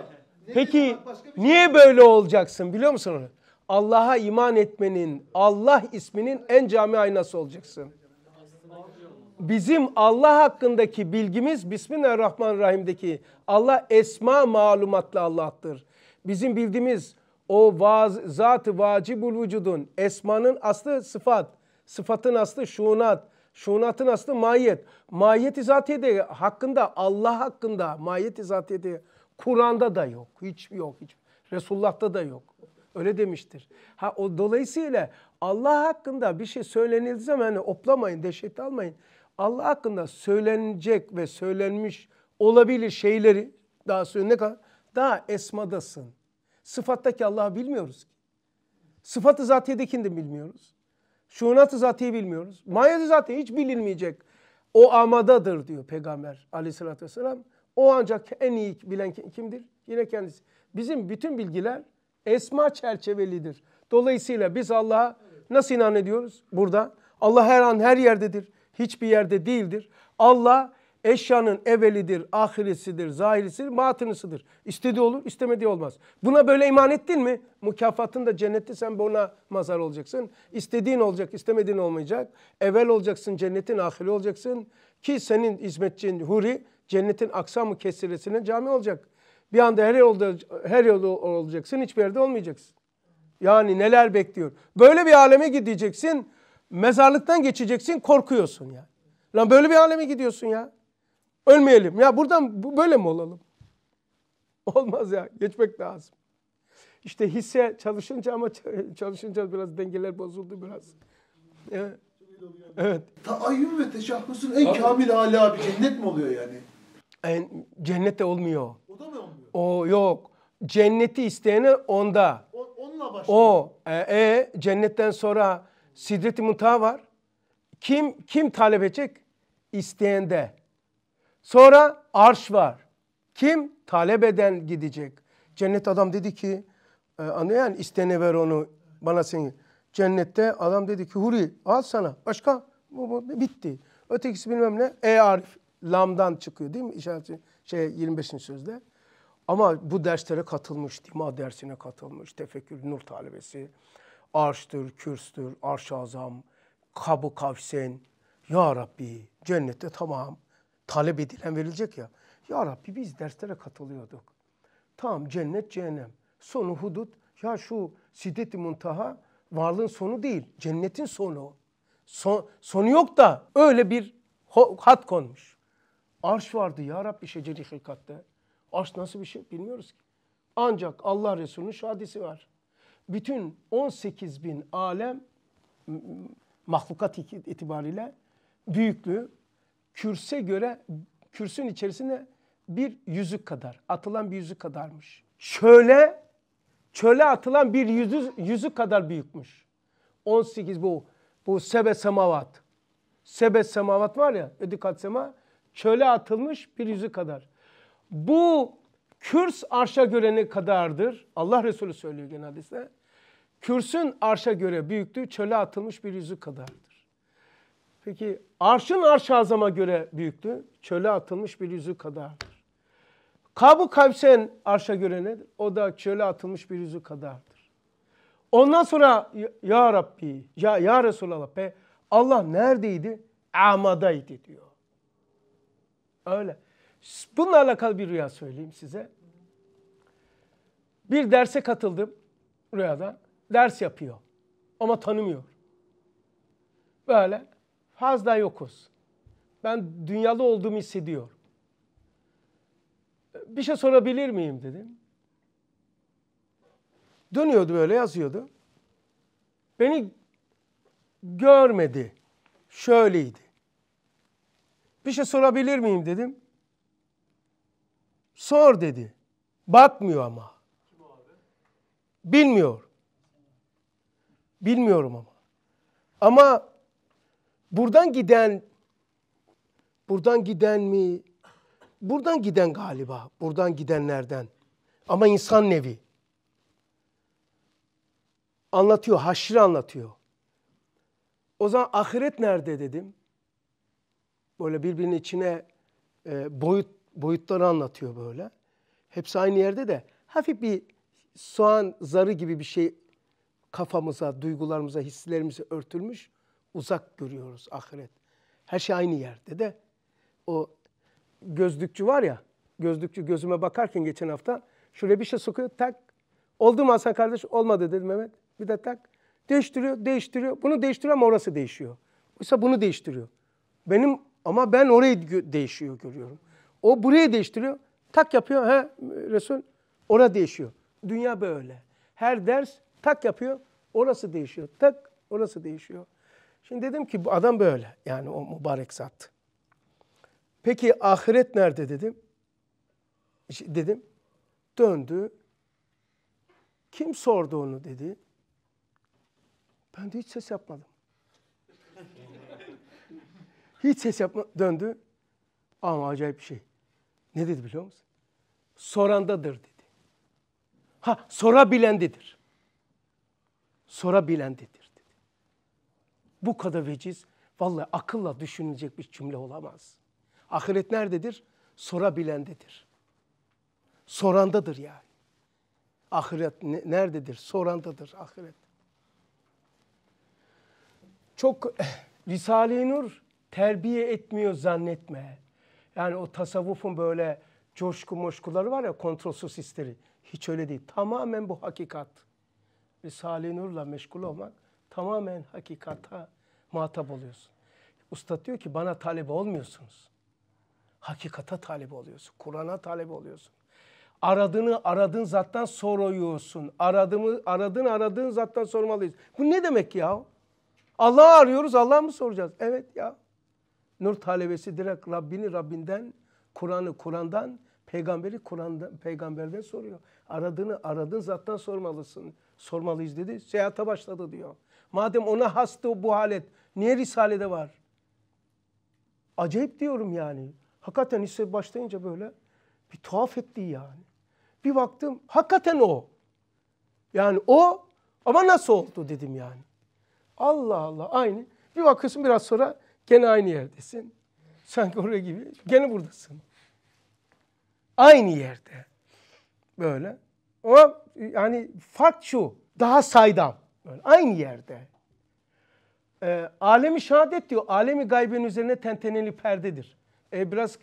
Peki şey niye böyle olacaksın biliyor musun? Allah'a iman etmenin, Allah isminin en cami aynası olacaksın bizim Allah hakkındaki bilgimiz Bismillahirrahmanirrahim'deki Allah esma malumatlı Allah'tır. Bizim bildiğimiz o vaz, zat-ı vacibul vücudun esmanın aslı sıfat, sıfatın aslı şunat, şunatın aslı mahiyet. Mahiyet-i zatiyede hakkında Allah hakkında mahiyet-i zatiyede Kur'an'da da yok. Hiç yok. Hiç. Resulullah'ta da yok. Öyle demiştir. Ha o dolayısıyla Allah hakkında bir şey söylenildiği zaman hani oplamayın, dehşet almayın. Allah hakkında söylenecek ve söylenmiş olabilir şeyleri daha söyle ne kadar? Daha esmadasın. Sıfattaki Allah'ı bilmiyoruz ki. Sıfatı zatiyedekini de bilmiyoruz. Şunatı ı bilmiyoruz. mahiyet zaten hiç bilinmeyecek. O amadadır diyor Peygamber aleyhissalatü vesselam. O ancak en iyi bilen kimdir? Yine kendisi. Bizim bütün bilgiler esma çerçevelidir. Dolayısıyla biz Allah'a nasıl inan ediyoruz? Burada. Allah her an her yerdedir hiçbir yerde değildir. Allah eşyanın evelidir, ahirisidir, zahirisidir, matınısıdır. İstediği olur, istemediği olmaz. Buna böyle iman ettin mi? Mükafatın da cennette sen buna mazhar olacaksın. İstediğin olacak, istemediğin olmayacak. Evvel olacaksın, cennetin ahiri olacaksın. Ki senin hizmetçin huri cennetin aksamı kesiresine cami olacak. Bir anda her yolda, her yolda olacaksın, hiçbir yerde olmayacaksın. Yani neler bekliyor. Böyle bir aleme gideceksin. Mezarlıktan geçeceksin korkuyorsun ya Lan böyle bir aleme gidiyorsun ya. Ölmeyelim. Ya buradan böyle mi olalım? Olmaz ya. Geçmek lazım. İşte hisse çalışınca ama çalışınca biraz dengeler bozuldu biraz. Evet. evet. Taayyün ve teşahhusun en Tabii. kamil hali abi cennet mi oluyor yani? En, cennette olmuyor. O da mı olmuyor? O yok. Cenneti isteyeni onda. O, onunla başlıyor. O. E, e, cennetten sonra sidreti mıntaha var. Kim kim talep edecek? İsteyende. Sonra arş var. Kim talep eden gidecek. Cennet adam dedi ki e, anlayan anlıyor ver onu bana seni. Cennette adam dedi ki huri al sana başka bu, bu, bitti. Ötekisi bilmem ne. E arif lamdan çıkıyor değil mi? İşareti şey 25. sözde. Ama bu derslere katılmış, dima dersine katılmış, tefekkür nur talebesi arştır, kürstür, arş azam, kabu kavsen. Ya Rabbi cennette tamam talep edilen verilecek ya. Ya Rabbi biz derslere katılıyorduk. Tamam cennet cehennem. Sonu hudut. Ya şu siddet-i muntaha varlığın sonu değil. Cennetin sonu. Son, sonu yok da öyle bir hat konmuş. Arş vardı ya Rabbi şeceri hırkatte. Arş nasıl bir şey bilmiyoruz ki. Ancak Allah Resulü'nün şahadisi var bütün 18 bin alem mahlukat itibariyle büyüklüğü kürse göre kürsün içerisinde bir yüzük kadar atılan bir yüzük kadarmış. Şöyle çöle atılan bir yüzü, yüzük kadar büyükmüş. 18 bu bu sebe semavat. Sebe semavat var ya edikat sema çöle atılmış bir yüzük kadar. Bu kürs arşa görene kadardır. Allah Resulü söylüyor genelde. Kürsün arşa göre büyüktü, çöle atılmış bir yüzük kadardır. Peki arşın arş azama göre büyüktü, çöle atılmış bir yüzük kadardır. Kabu Kavsen arşa göre nedir? O da çöle atılmış bir yüzük kadardır. Ondan sonra ya Rabbi, ya, ya Resulallah be Allah neredeydi? Amadaydı diyor. Öyle. Bununla alakalı bir rüya söyleyeyim size. Bir derse katıldım rüyada ders yapıyor. Ama tanımıyor. Böyle fazla yokuz. Ben dünyalı olduğumu hissediyor. Bir şey sorabilir miyim dedim. Dönüyordu böyle yazıyordu. Beni görmedi. Şöyleydi. Bir şey sorabilir miyim dedim. Sor dedi. Bakmıyor ama. Bilmiyor. Bilmiyorum ama. Ama buradan giden buradan giden mi? Buradan giden galiba. Buradan gidenlerden. Ama insan nevi. Anlatıyor, haşrı anlatıyor. O zaman ahiret nerede dedim. Böyle birbirinin içine e, boyut boyutları anlatıyor böyle. Hepsi aynı yerde de hafif bir soğan zarı gibi bir şey kafamıza, duygularımıza, hislerimize örtülmüş, uzak görüyoruz ahiret. Her şey aynı yerde de o gözlükçü var ya, gözlükçü gözüme bakarken geçen hafta şuraya bir şey sokuyor, tak. Oldu mu Hasan kardeş? Olmadı dedi Mehmet. Bir de tak. Değiştiriyor, değiştiriyor. Bunu değiştiriyor ama orası değişiyor. Oysa bunu değiştiriyor. Benim ama ben orayı değişiyor görüyorum. O burayı değiştiriyor. Tak yapıyor. He Resul. Orada değişiyor. Dünya böyle. Her ders tak yapıyor. Orası değişiyor. Tak orası değişiyor. Şimdi dedim ki bu adam böyle. Yani o mübarek zat. Peki ahiret nerede dedim. Dedim. Döndü. Kim sordu onu dedi. Ben de hiç ses yapmadım. hiç ses yapma döndü. Ama acayip bir şey. Ne dedi biliyor musun? Sorandadır dedi. Ha sorabilendedir sorabilendedir dedi. Bu kadar veciz vallahi akılla düşünülecek bir cümle olamaz. Ahiret nerededir? Sorabilendedir. Sorandadır yani. Ahiret nerededir? Sorandadır ahiret. Çok Risale-i Nur terbiye etmiyor zannetme. Yani o tasavvufun böyle coşku moşkuları var ya kontrolsüz hisleri. Hiç öyle değil. Tamamen bu hakikat risale Nur'la meşgul olmak tamamen hakikata muhatap oluyorsun. Usta diyor ki bana talep olmuyorsunuz. Hakikata talep oluyorsun. Kur'an'a talep oluyorsun. Aradığını aradığın zattan soruyorsun. Aradığımı, aradığın aradığın zattan sormalıyız. Bu ne demek ya? Allah arıyoruz Allah mı soracağız? Evet ya. Nur talebesi direkt Rabbini Rabbinden, Kur'an'ı Kur'an'dan, peygamberi Kur'an'dan, peygamberden soruyor. Aradığını aradığın zattan sormalısın sormalıyız dedi. Seyahate başladı diyor. Madem ona hastı bu halet niye Risale'de var? Acayip diyorum yani. Hakikaten hisse başlayınca böyle bir tuhaf etti yani. Bir baktım hakikaten o. Yani o ama nasıl oldu dedim yani. Allah Allah aynı. Bir bakıyorsun biraz sonra gene aynı yerdesin. Sanki oraya gibi gene buradasın. Aynı yerde. Böyle ama yani fark şu daha saydam. Yani aynı yerde. E, alemi şehadet diyor. Alemi gaybın üzerine tenteneli perdedir. E, biraz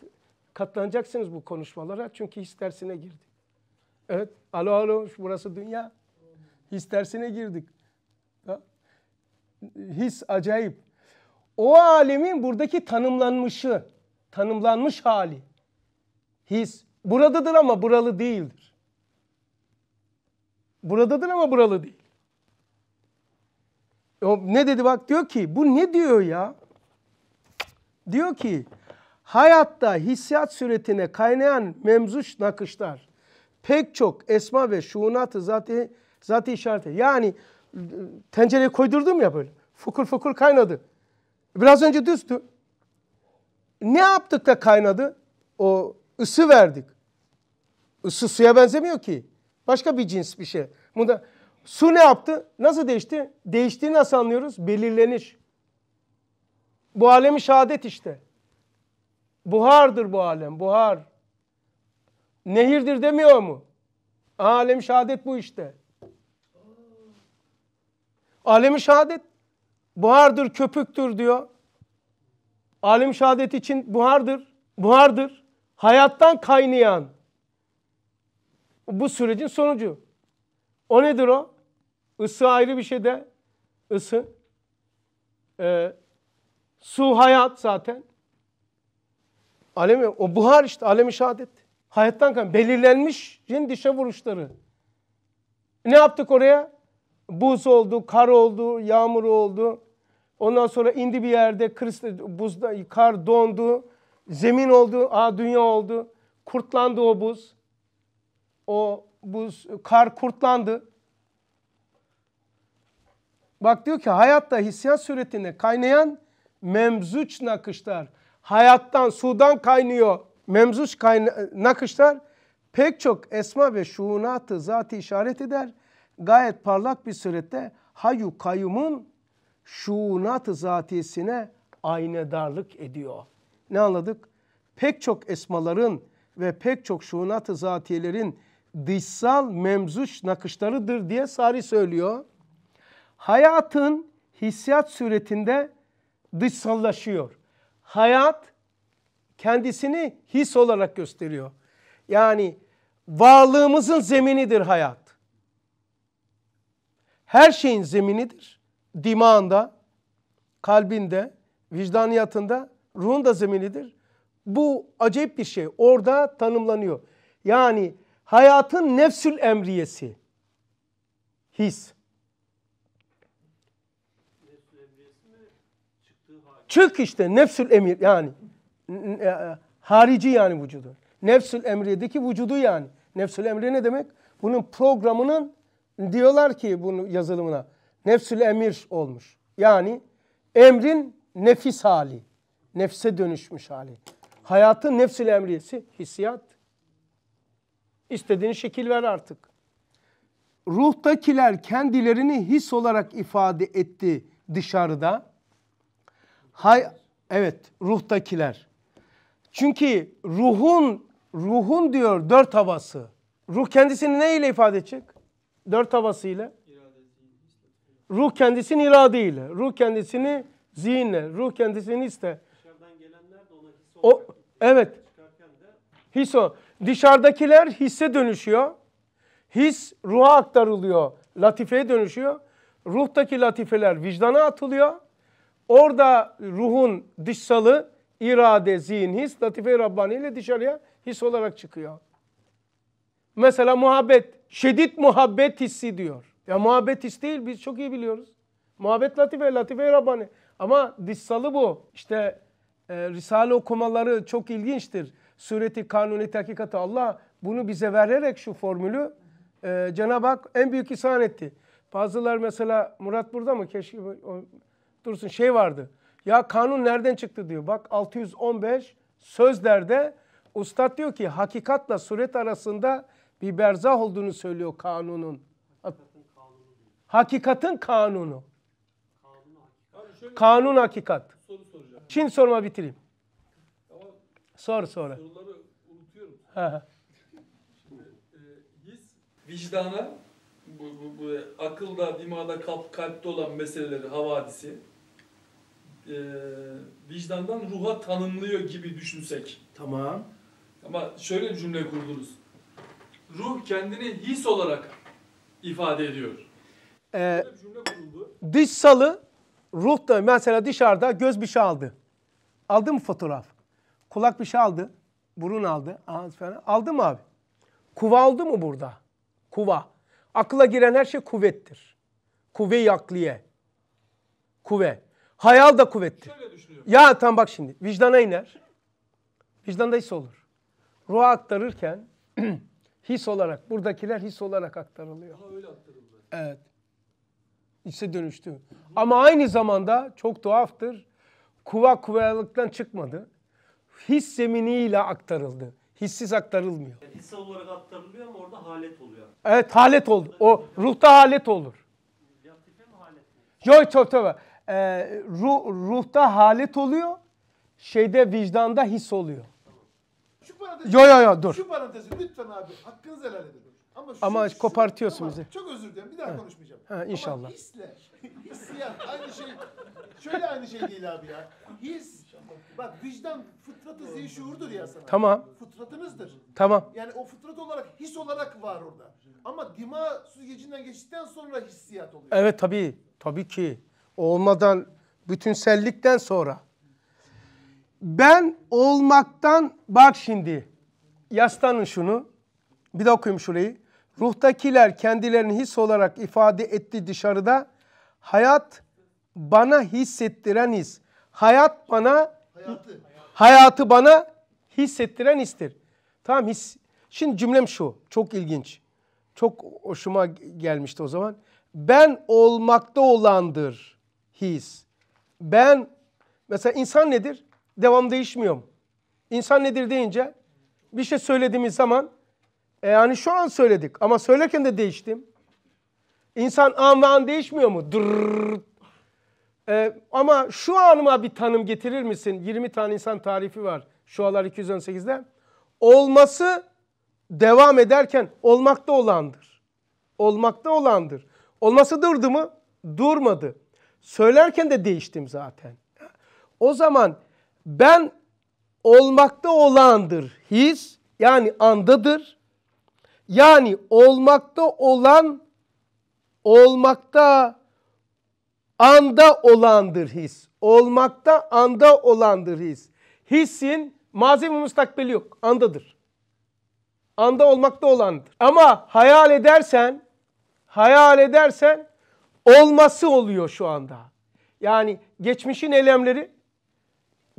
katlanacaksınız bu konuşmalara çünkü his dersine girdik. Evet. Alo alo burası dünya. His dersine girdik. Ha? His acayip. O alemin buradaki tanımlanmışı, tanımlanmış hali. His buradadır ama buralı değildir. Buradadır ama buralı değil. O ne dedi bak diyor ki bu ne diyor ya? Diyor ki hayatta hissiyat suretine kaynayan memzuş nakışlar pek çok esma ve şuunatı zati, zati işareti. Yani tencereye koydurdum ya böyle. Fukur fukur kaynadı. Biraz önce düştü. Ne yaptık da kaynadı? O ısı verdik. Isı suya benzemiyor ki. Başka bir cins bir şey. Bunda su ne yaptı? Nasıl değişti? Değiştiğini nasıl anlıyoruz? Belirleniş. Bu alemi şehadet işte. Buhardır bu alem, buhar. Nehirdir demiyor mu? Alem şehadet bu işte. Alem şehadet buhardır, köpüktür diyor. Alem şehadet için buhardır, buhardır. Hayattan kaynayan bu sürecin sonucu. O nedir o? Isı ayrı bir şey de ısı. Ee, su hayat zaten. Alemi, o buhar işte alemi şehadet. Hayattan kan belirlenmiş cin dişe vuruşları. Ne yaptık oraya? Buz oldu, kar oldu, yağmur oldu. Ondan sonra indi bir yerde kristal, buzda, kar dondu. Zemin oldu, a dünya oldu. Kurtlandı o buz o bu kar kurtlandı. Bak diyor ki hayatta hissiyat suretinde kaynayan memzuç nakışlar. Hayattan, sudan kaynıyor memzuç kayna- nakışlar. Pek çok esma ve şuunatı zatı işaret eder. Gayet parlak bir surette hayu kayumun şuunatı zatiyesine aynedarlık ediyor. Ne anladık? Pek çok esmaların ve pek çok şuunatı zatiyelerin dışsal memzuç nakışlarıdır diye Sari söylüyor. Hayatın hissiyat suretinde dışsallaşıyor. Hayat kendisini his olarak gösteriyor. Yani varlığımızın zeminidir hayat. Her şeyin zeminidir. Dimağında, kalbinde, vicdaniyatında, ruhun da zeminidir. Bu acayip bir şey. Orada tanımlanıyor. Yani Hayatın nefsül emriyesi. His. Çık işte nefsül emir yani. E, harici yani vücudu. Nefsül emriyedeki vücudu yani. Nefsül emri ne demek? Bunun programının diyorlar ki bunu yazılımına. Nefsül emir olmuş. Yani emrin nefis hali. Nefse dönüşmüş hali. Hayatın nefsül emriyesi hissiyat İstediğini şekil ver artık. Ruhtakiler kendilerini his olarak ifade etti dışarıda. Hay evet ruhtakiler. Çünkü ruhun ruhun diyor dört havası. Ruh kendisini ne ile ifade edecek? Dört havasıyla. Ruh kendisini iradeyle, ruh kendisini zihinle, ruh kendisini iste. O evet. Hiso. Dışarıdakiler hisse dönüşüyor. His ruha aktarılıyor, latifeye dönüşüyor. Ruhtaki latifeler vicdana atılıyor. Orada ruhun dışsalı irade, zihin, his, latife-i Rabbani ile dışarıya his olarak çıkıyor. Mesela muhabbet, şiddet muhabbet hissi diyor. Ya muhabbet his değil biz çok iyi biliyoruz. Muhabbet latife, latife-i Rabbani. Ama dışsalı bu. İşte e, Risale okumaları çok ilginçtir sureti kanuni hakikati Allah bunu bize vererek şu formülü e, Cenab-ı Hak en büyük ihsan etti. Bazılar mesela Murat burada mı? Keşke o, dursun şey vardı. Ya kanun nereden çıktı diyor. Bak 615 sözlerde ustad diyor ki hakikatla suret arasında bir berzah olduğunu söylüyor kanunun. Hakikatin kanunu. Kanun hakikat. Kanun Şimdi soruma bitireyim. Sor sonra. Soruları unutuyorum. Ha. Şimdi, e, his vicdana bu, bu, bu akılda, dimağda, kalp, kalpte olan meseleleri, havadisi e, vicdandan ruha tanımlıyor gibi düşünsek. Tamam. Ama şöyle bir cümle kurdunuz. Ruh kendini his olarak ifade ediyor. Ee, dış salı ruh da mesela dışarıda göz bir şey aldı. Aldı mı fotoğraf? Kulak bir şey aldı. Burun aldı. Ağız falan. Aldı mı abi? Kuva aldı mı burada? Kuva. Akla giren her şey kuvvettir. Kuvve-i akliye. Kuvve. Hayal da kuvvettir. Ya tam bak şimdi. Vicdana iner. Vicdanda his olur. Ruha aktarırken his olarak, buradakiler his olarak aktarılıyor. Ama öyle aktarılıyor. Evet. Hisse dönüştü. Ama aynı zamanda çok tuhaftır. Kuva kuvalıktan çıkmadı his zeminiyle aktarıldı. Hissiz aktarılmıyor. Yani hisse olarak aktarılıyor ama orada halet oluyor. Evet halet oldu. O ruhta halet olur. Latife mi halet mi? Yok tövbe tövbe. Ee, ruh, ruhta halet oluyor. Şeyde vicdanda his oluyor. Tamam. Şu parantezi, yo yo yo dur. Şu parantezi lütfen abi hakkınızı helal edin. Ama, şu, Ama şu, şey- kopartıyorsun bizi. Çok özür dilerim bir daha ha. konuşmayacağım. Ha, inşallah. Ama hisle siyah aynı şey. Şöyle aynı şey değil abi ya. His. Bak vicdan fıtratı zihşuurdur ya sana. Tamam. Fıtratınızdır. Tamam. Yani o fıtrat olarak his olarak var orada. Ama dima süzgecinden geçtikten sonra hissiyat oluyor. Evet tabii. Tabii ki. Olmadan bütünsellikten sonra. Ben olmaktan bak şimdi. Yaslanın şunu. Bir de okuyayım şurayı. Ruhtakiler kendilerini his olarak ifade etti dışarıda Hayat bana hissettiren his. Hayat bana hayatı, hayatı bana hissettiren histir. Tamam his. Şimdi cümlem şu. Çok ilginç. Çok hoşuma gelmişti o zaman. Ben olmakta olandır his. Ben mesela insan nedir? Devam değişmiyor İnsan nedir deyince bir şey söylediğimiz zaman e, yani şu an söyledik ama söylerken de değiştim. İnsan an ve an değişmiyor mu? Ee, ama şu anıma bir tanım getirir misin? 20 tane insan tarifi var. Şualar 218'de. Olması devam ederken olmakta olandır. Olmakta olandır. Olması durdu mu? Durmadı. Söylerken de değiştim zaten. O zaman ben olmakta olandır his yani andadır. Yani olmakta olan olmakta anda olandır his. Olmakta anda olandır his. Hissin mazi ve mustakbeli yok. Andadır. Anda olmakta olandır. Ama hayal edersen, hayal edersen olması oluyor şu anda. Yani geçmişin elemleri,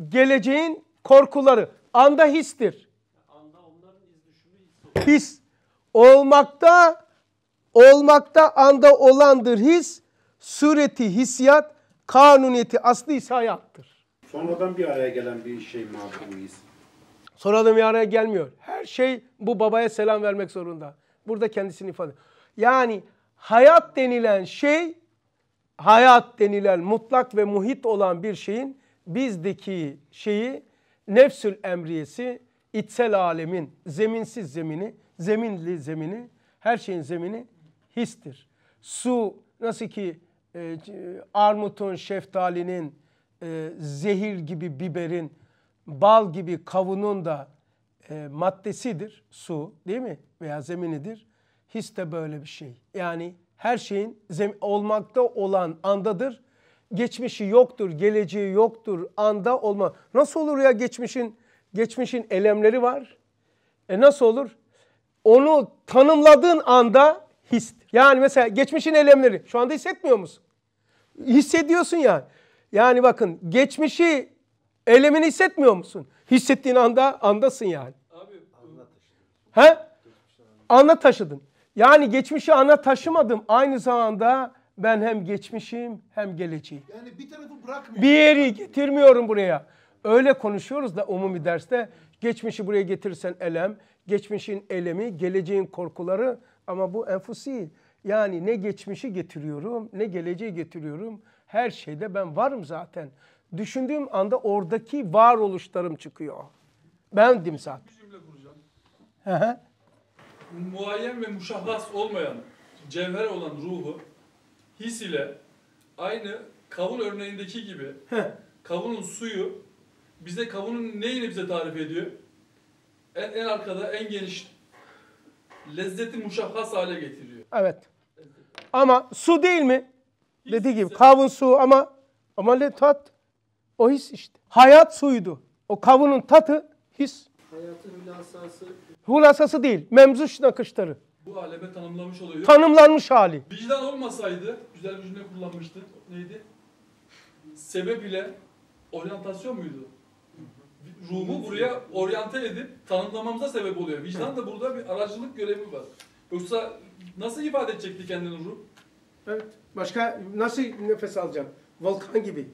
geleceğin korkuları. Anda histir. Anda onların His olmakta olmakta anda olandır his, sureti hissiyat, kanuniyeti aslı ise hayattır. Sonradan bir araya gelen bir şey mi abi Sonradan bir araya gelmiyor. Her şey bu babaya selam vermek zorunda. Burada kendisini ifade Yani hayat denilen şey, hayat denilen mutlak ve muhit olan bir şeyin bizdeki şeyi nefsül emriyesi, içsel alemin zeminsiz zemini, zeminli zemini, her şeyin zemini histir. Su nasıl ki e, armutun, şeftalinin, e, zehir gibi biberin, bal gibi kavunun da e, maddesidir su değil mi? Veya zeminidir. His de böyle bir şey. Yani her şeyin olmakta olan andadır. Geçmişi yoktur, geleceği yoktur, anda olma. Nasıl olur ya geçmişin geçmişin elemleri var? E nasıl olur? Onu tanımladığın anda histir. Yani mesela geçmişin elemleri şu anda hissetmiyor musun? Hissediyorsun yani. Yani bakın geçmişi elemini hissetmiyor musun? Hissettiğin anda andasın yani. Abi anla taşıdın. He? Anla taşıdın. Yani geçmişi ana taşımadım. Aynı zamanda ben hem geçmişim hem geleceğim. Yani bir tarafı bırakmıyorum. Bir yeri getirmiyorum buraya. Öyle konuşuyoruz da umumi derste. Geçmişi buraya getirirsen elem, geçmişin elemi, geleceğin korkuları ama bu enfusi yani ne geçmişi getiriyorum ne geleceği getiriyorum. Her şeyde ben varım zaten. Düşündüğüm anda oradaki varoluşlarım çıkıyor. Bendim zaten. Bir cümle kuracağım. Muayyen ve muşahhas olmayan cevher olan ruhu his ile aynı kavun örneğindeki gibi kavunun suyu bize kavunun neyini bize tarif ediyor? En, en arkada en geniş lezzeti muşahhas hale getiriyor. Evet. Ama su değil mi? Hiç Dediği gibi kavun suyu ama ama le tat o his işte. Hayat suydu. O kavunun tatı his. Hayatın hülasası. Hülasası değil. Memzuş nakışları. Bu aleme tanımlanmış oluyor. Tanımlanmış hali. Vicdan olmasaydı, güzel bir cümle kullanmıştı. Neydi? Sebep ile oryantasyon muydu? ruhu buraya oryantal edip tanımlamamıza sebep oluyor. Vicdan da burada bir aracılık görevi var. Yoksa nasıl ifade edecekti kendini ruh? Evet. Başka nasıl nefes alacağım? Volkan gibi.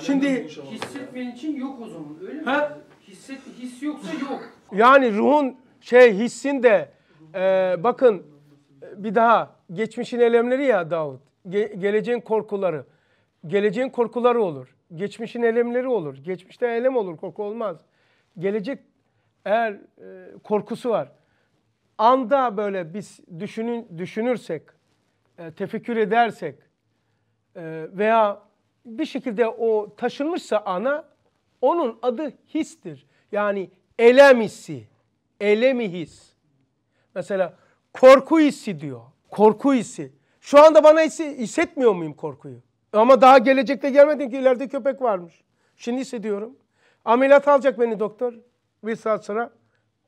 Şimdi hissetmen için yok o zaman. Öyle ha? mi? Hisset, his yoksa yok. Yani ruhun şey hissin de e, bakın bir daha geçmişin elemleri ya Davut. Ge- geleceğin korkuları. Geleceğin korkuları olur. Geçmişin elemleri olur. Geçmişte elem olur, korku olmaz gelecek eğer e, korkusu var. Anda böyle biz düşünün, düşünürsek, e, tefekkür edersek e, veya bir şekilde o taşınmışsa ana onun adı histir. Yani elem hissi, elemi his. Mesela korku hissi diyor, korku hissi. Şu anda bana hissi, hissetmiyor muyum korkuyu? Ama daha gelecekte gelmedim ki ileride köpek varmış. Şimdi hissediyorum. Ameliyat alacak beni doktor. Bir saat sonra.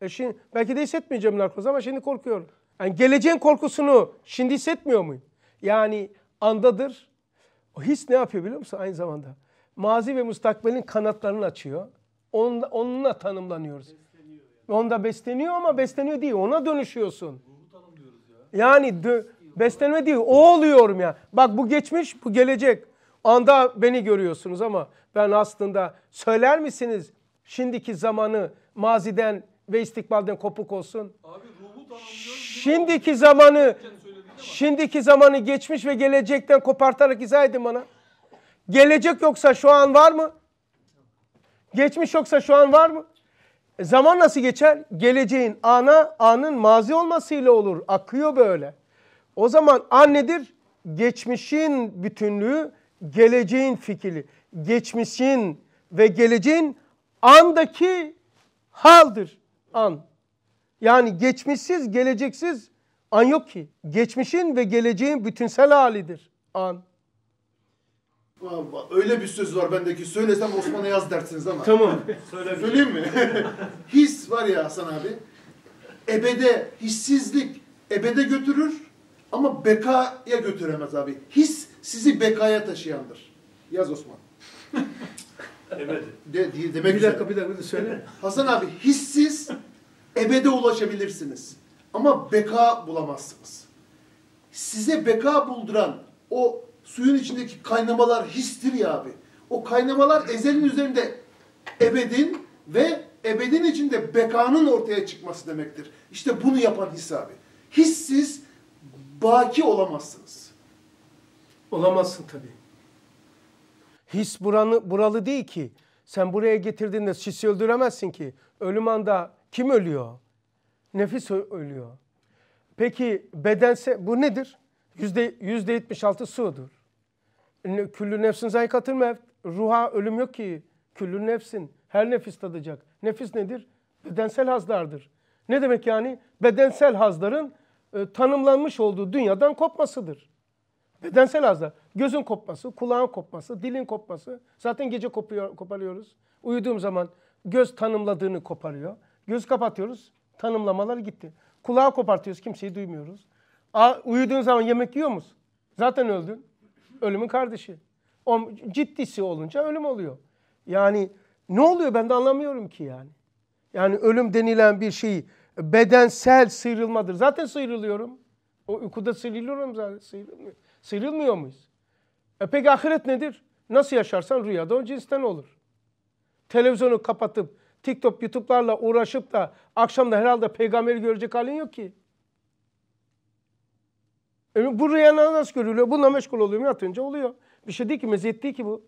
E şimdi, belki de hissetmeyeceğim narkoz ama şimdi korkuyorum. Yani geleceğin korkusunu şimdi hissetmiyor muyum? Yani andadır. O his ne yapıyor biliyor musun aynı zamanda? Mazi ve mustakbelin kanatlarını açıyor. Onunla, onunla tanımlanıyoruz. yani. Onda besleniyor ama besleniyor değil. Ona dönüşüyorsun. Ya. Yani dö- beslenme değil. O oluyorum ya. Bak bu geçmiş, bu gelecek anda beni görüyorsunuz ama ben aslında söyler misiniz şimdiki zamanı maziden ve istikbalden kopuk olsun? Abi Şimdiki zamanı şimdiki zamanı geçmiş ve gelecekten kopartarak izah edin bana. Gelecek yoksa şu an var mı? Geçmiş yoksa şu an var mı? E zaman nasıl geçer? Geleceğin ana, anın mazi olmasıyla olur. Akıyor böyle. O zaman an nedir? geçmişin bütünlüğü, geleceğin fikri, geçmişin ve geleceğin andaki haldir an. Yani geçmişsiz, geleceksiz an yok ki. Geçmişin ve geleceğin bütünsel halidir an. Öyle bir söz var bendeki. Söylesem Osman'a yaz dersiniz ama. Tamam. Söyleyeyim mi? His var ya Hasan abi. Ebede, hissizlik ebede götürür ama bekaya götüremez abi. His sizi bekaya taşıyandır. Yaz Osman. evet. De, de, demek bir dakika, bir dakika, söyle. Hasan abi, hissiz ebede ulaşabilirsiniz. Ama beka bulamazsınız. Size beka bulduran o suyun içindeki kaynamalar histir ya abi. O kaynamalar ezelin üzerinde ebedin ve ebedin içinde bekanın ortaya çıkması demektir. İşte bunu yapan his abi. Hissiz baki olamazsınız. Olamazsın tabii. His buranı, buralı değil ki. Sen buraya getirdiğinde sisi öldüremezsin ki. Ölüm anda kim ölüyor? Nefis ölüyor. Peki bedense bu nedir? Yüzde, yüzde yetmiş altı sudur. Küllü nefsin zayikatır mevt. Ruha ölüm yok ki. Küllü nefsin. Her nefis tadacak. Nefis nedir? Bedensel hazlardır. Ne demek yani? Bedensel hazların e, tanımlanmış olduğu dünyadan kopmasıdır. Bedensel hazlar. Gözün kopması, kulağın kopması, dilin kopması. Zaten gece kopuyor, koparıyoruz. Uyuduğum zaman göz tanımladığını koparıyor. Göz kapatıyoruz. Tanımlamalar gitti. Kulağı kopartıyoruz. Kimseyi duymuyoruz. A, uyuduğun zaman yemek yiyor musun? Zaten öldün. Ölümün kardeşi. O, ciddisi olunca ölüm oluyor. Yani ne oluyor ben de anlamıyorum ki yani. Yani ölüm denilen bir şey bedensel sıyrılmadır. Zaten sıyrılıyorum. O uykuda sıyrılıyorum zaten. Sıyrılmıyor. Sıyrılmıyor muyuz? E peki ahiret nedir? Nasıl yaşarsan rüyada o cinsten olur. Televizyonu kapatıp TikTok, YouTube'larla uğraşıp da akşamda herhalde peygamberi görecek halin yok ki. E bu rüya nasıl görülüyor? Bununla meşgul mu yatınca oluyor. Bir şey değil ki, meziyet değil ki bu.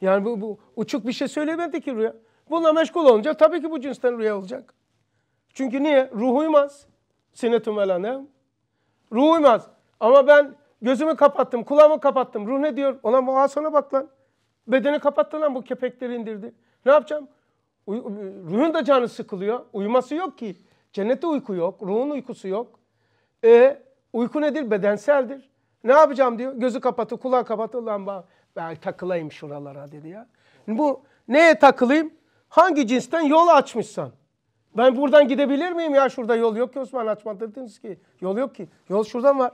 Yani bu, bu uçuk bir şey söylemedi ki rüya. Bununla meşgul olunca tabii ki bu cinsten rüya olacak. Çünkü niye? Ruh uymaz. Sinetüm vela Ruh uymaz. Ama ben Gözümü kapattım, kulağımı kapattım. Ruh ne diyor? Ona muhasana bak lan. Bedeni kapattı lan bu kepekleri indirdi. Ne yapacağım? Uy ruhun da canı sıkılıyor. Uyuması yok ki. Cennette uyku yok. Ruhun uykusu yok. E uyku nedir? Bedenseldir. Ne yapacağım diyor. Gözü kapatı, kulağı kapatı. Lan bak ben takılayım şuralara dedi ya. Bu neye takılayım? Hangi cinsten yol açmışsan. Ben buradan gidebilir miyim ya şurada yol yok ki Osman açma dediniz ki. Yol yok ki. Yol şuradan var.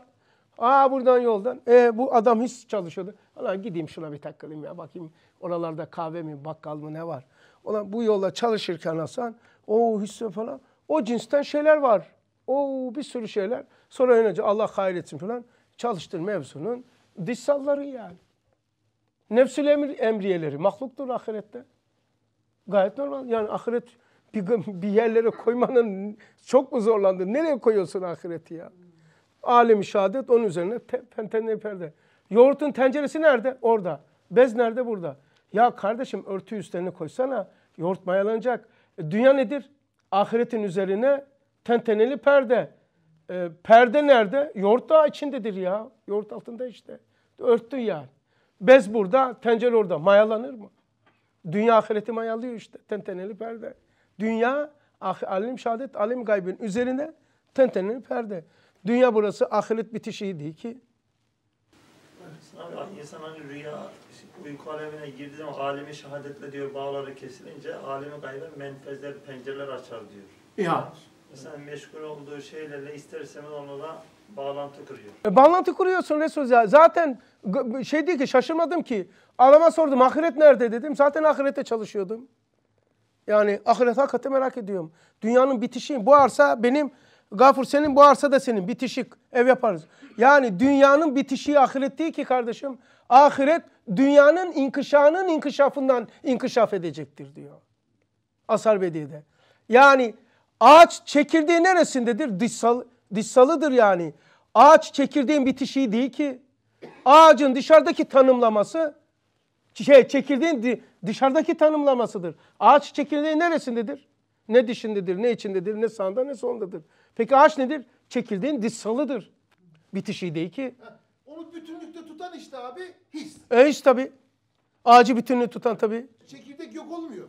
Aa buradan yoldan. E bu adam hiç çalışıyordu. Ulan gideyim şuna bir takılayım ya bakayım oralarda kahve mi bakkal mı ne var. Ulan bu yolla çalışırken Hasan o hisse falan o cinsten şeyler var. O bir sürü şeyler. Sonra önce Allah hayretsin falan çalıştır mevzunun dışsalları yani. Nefsül emir, emriyeleri mahluktur ahirette. Gayet normal. Yani ahiret bir, bir yerlere koymanın çok mu zorlandı? Nereye koyuyorsun ahireti ya? Alem-i şehadet onun üzerine pentene perde. Yoğurtun tenceresi nerede? Orada. Bez nerede? Burada. Ya kardeşim örtü üstlerini koysana. Yoğurt mayalanacak. E, dünya nedir? Ahiretin üzerine tenteneli perde. E, perde nerede? Yoğurt da içindedir ya. Yoğurt altında işte. Örttü yani. Bez burada, tencere orada. Mayalanır mı? Dünya ahireti mayalıyor işte. Tenteneli perde. Dünya alim şehadet, alim gaybın üzerine tenteneli perde. Dünya burası ahiret bitişiği değil ki. Abi, insan hani rüya uyku alemine girdiği zaman alemi şehadetle diyor bağları kesilince alemi gaybı menfezler pencereler açar diyor. Ya. Mesela meşgul olduğu şeylerle ister istemez onunla bağlantı kuruyor. E, bağlantı kuruyorsun ya. Zaten şey değil ki şaşırmadım ki. Adama sordum ahiret nerede dedim. Zaten ahirette çalışıyordum. Yani ahiret hakikaten merak ediyorum. Dünyanın bitişi bu arsa benim Gafur senin bu arsa da senin bitişik ev yaparız. Yani dünyanın bitişiği ahiret değil ki kardeşim. Ahiret dünyanın inkişafının inkişafından inkişaf edecektir diyor. Asar Bedi'de. Yani ağaç çekirdeği neresindedir? Dışsal, dışsalıdır yani. Ağaç çekirdeğin bitişiği değil ki. Ağacın dışarıdaki tanımlaması şey, çekirdeğin dışarıdaki tanımlamasıdır. Ağaç çekirdeği neresindedir? Ne dişindedir, ne içindedir, ne sağında, ne solundadır. Peki ağaç nedir? Çekirdeğin dissalıdır. Bitişiği değil ki. Onu bütünlükte tutan işte abi his. E his tabii. Ağacı bütünlüğü tutan tabii. Çekirdek yok olmuyor.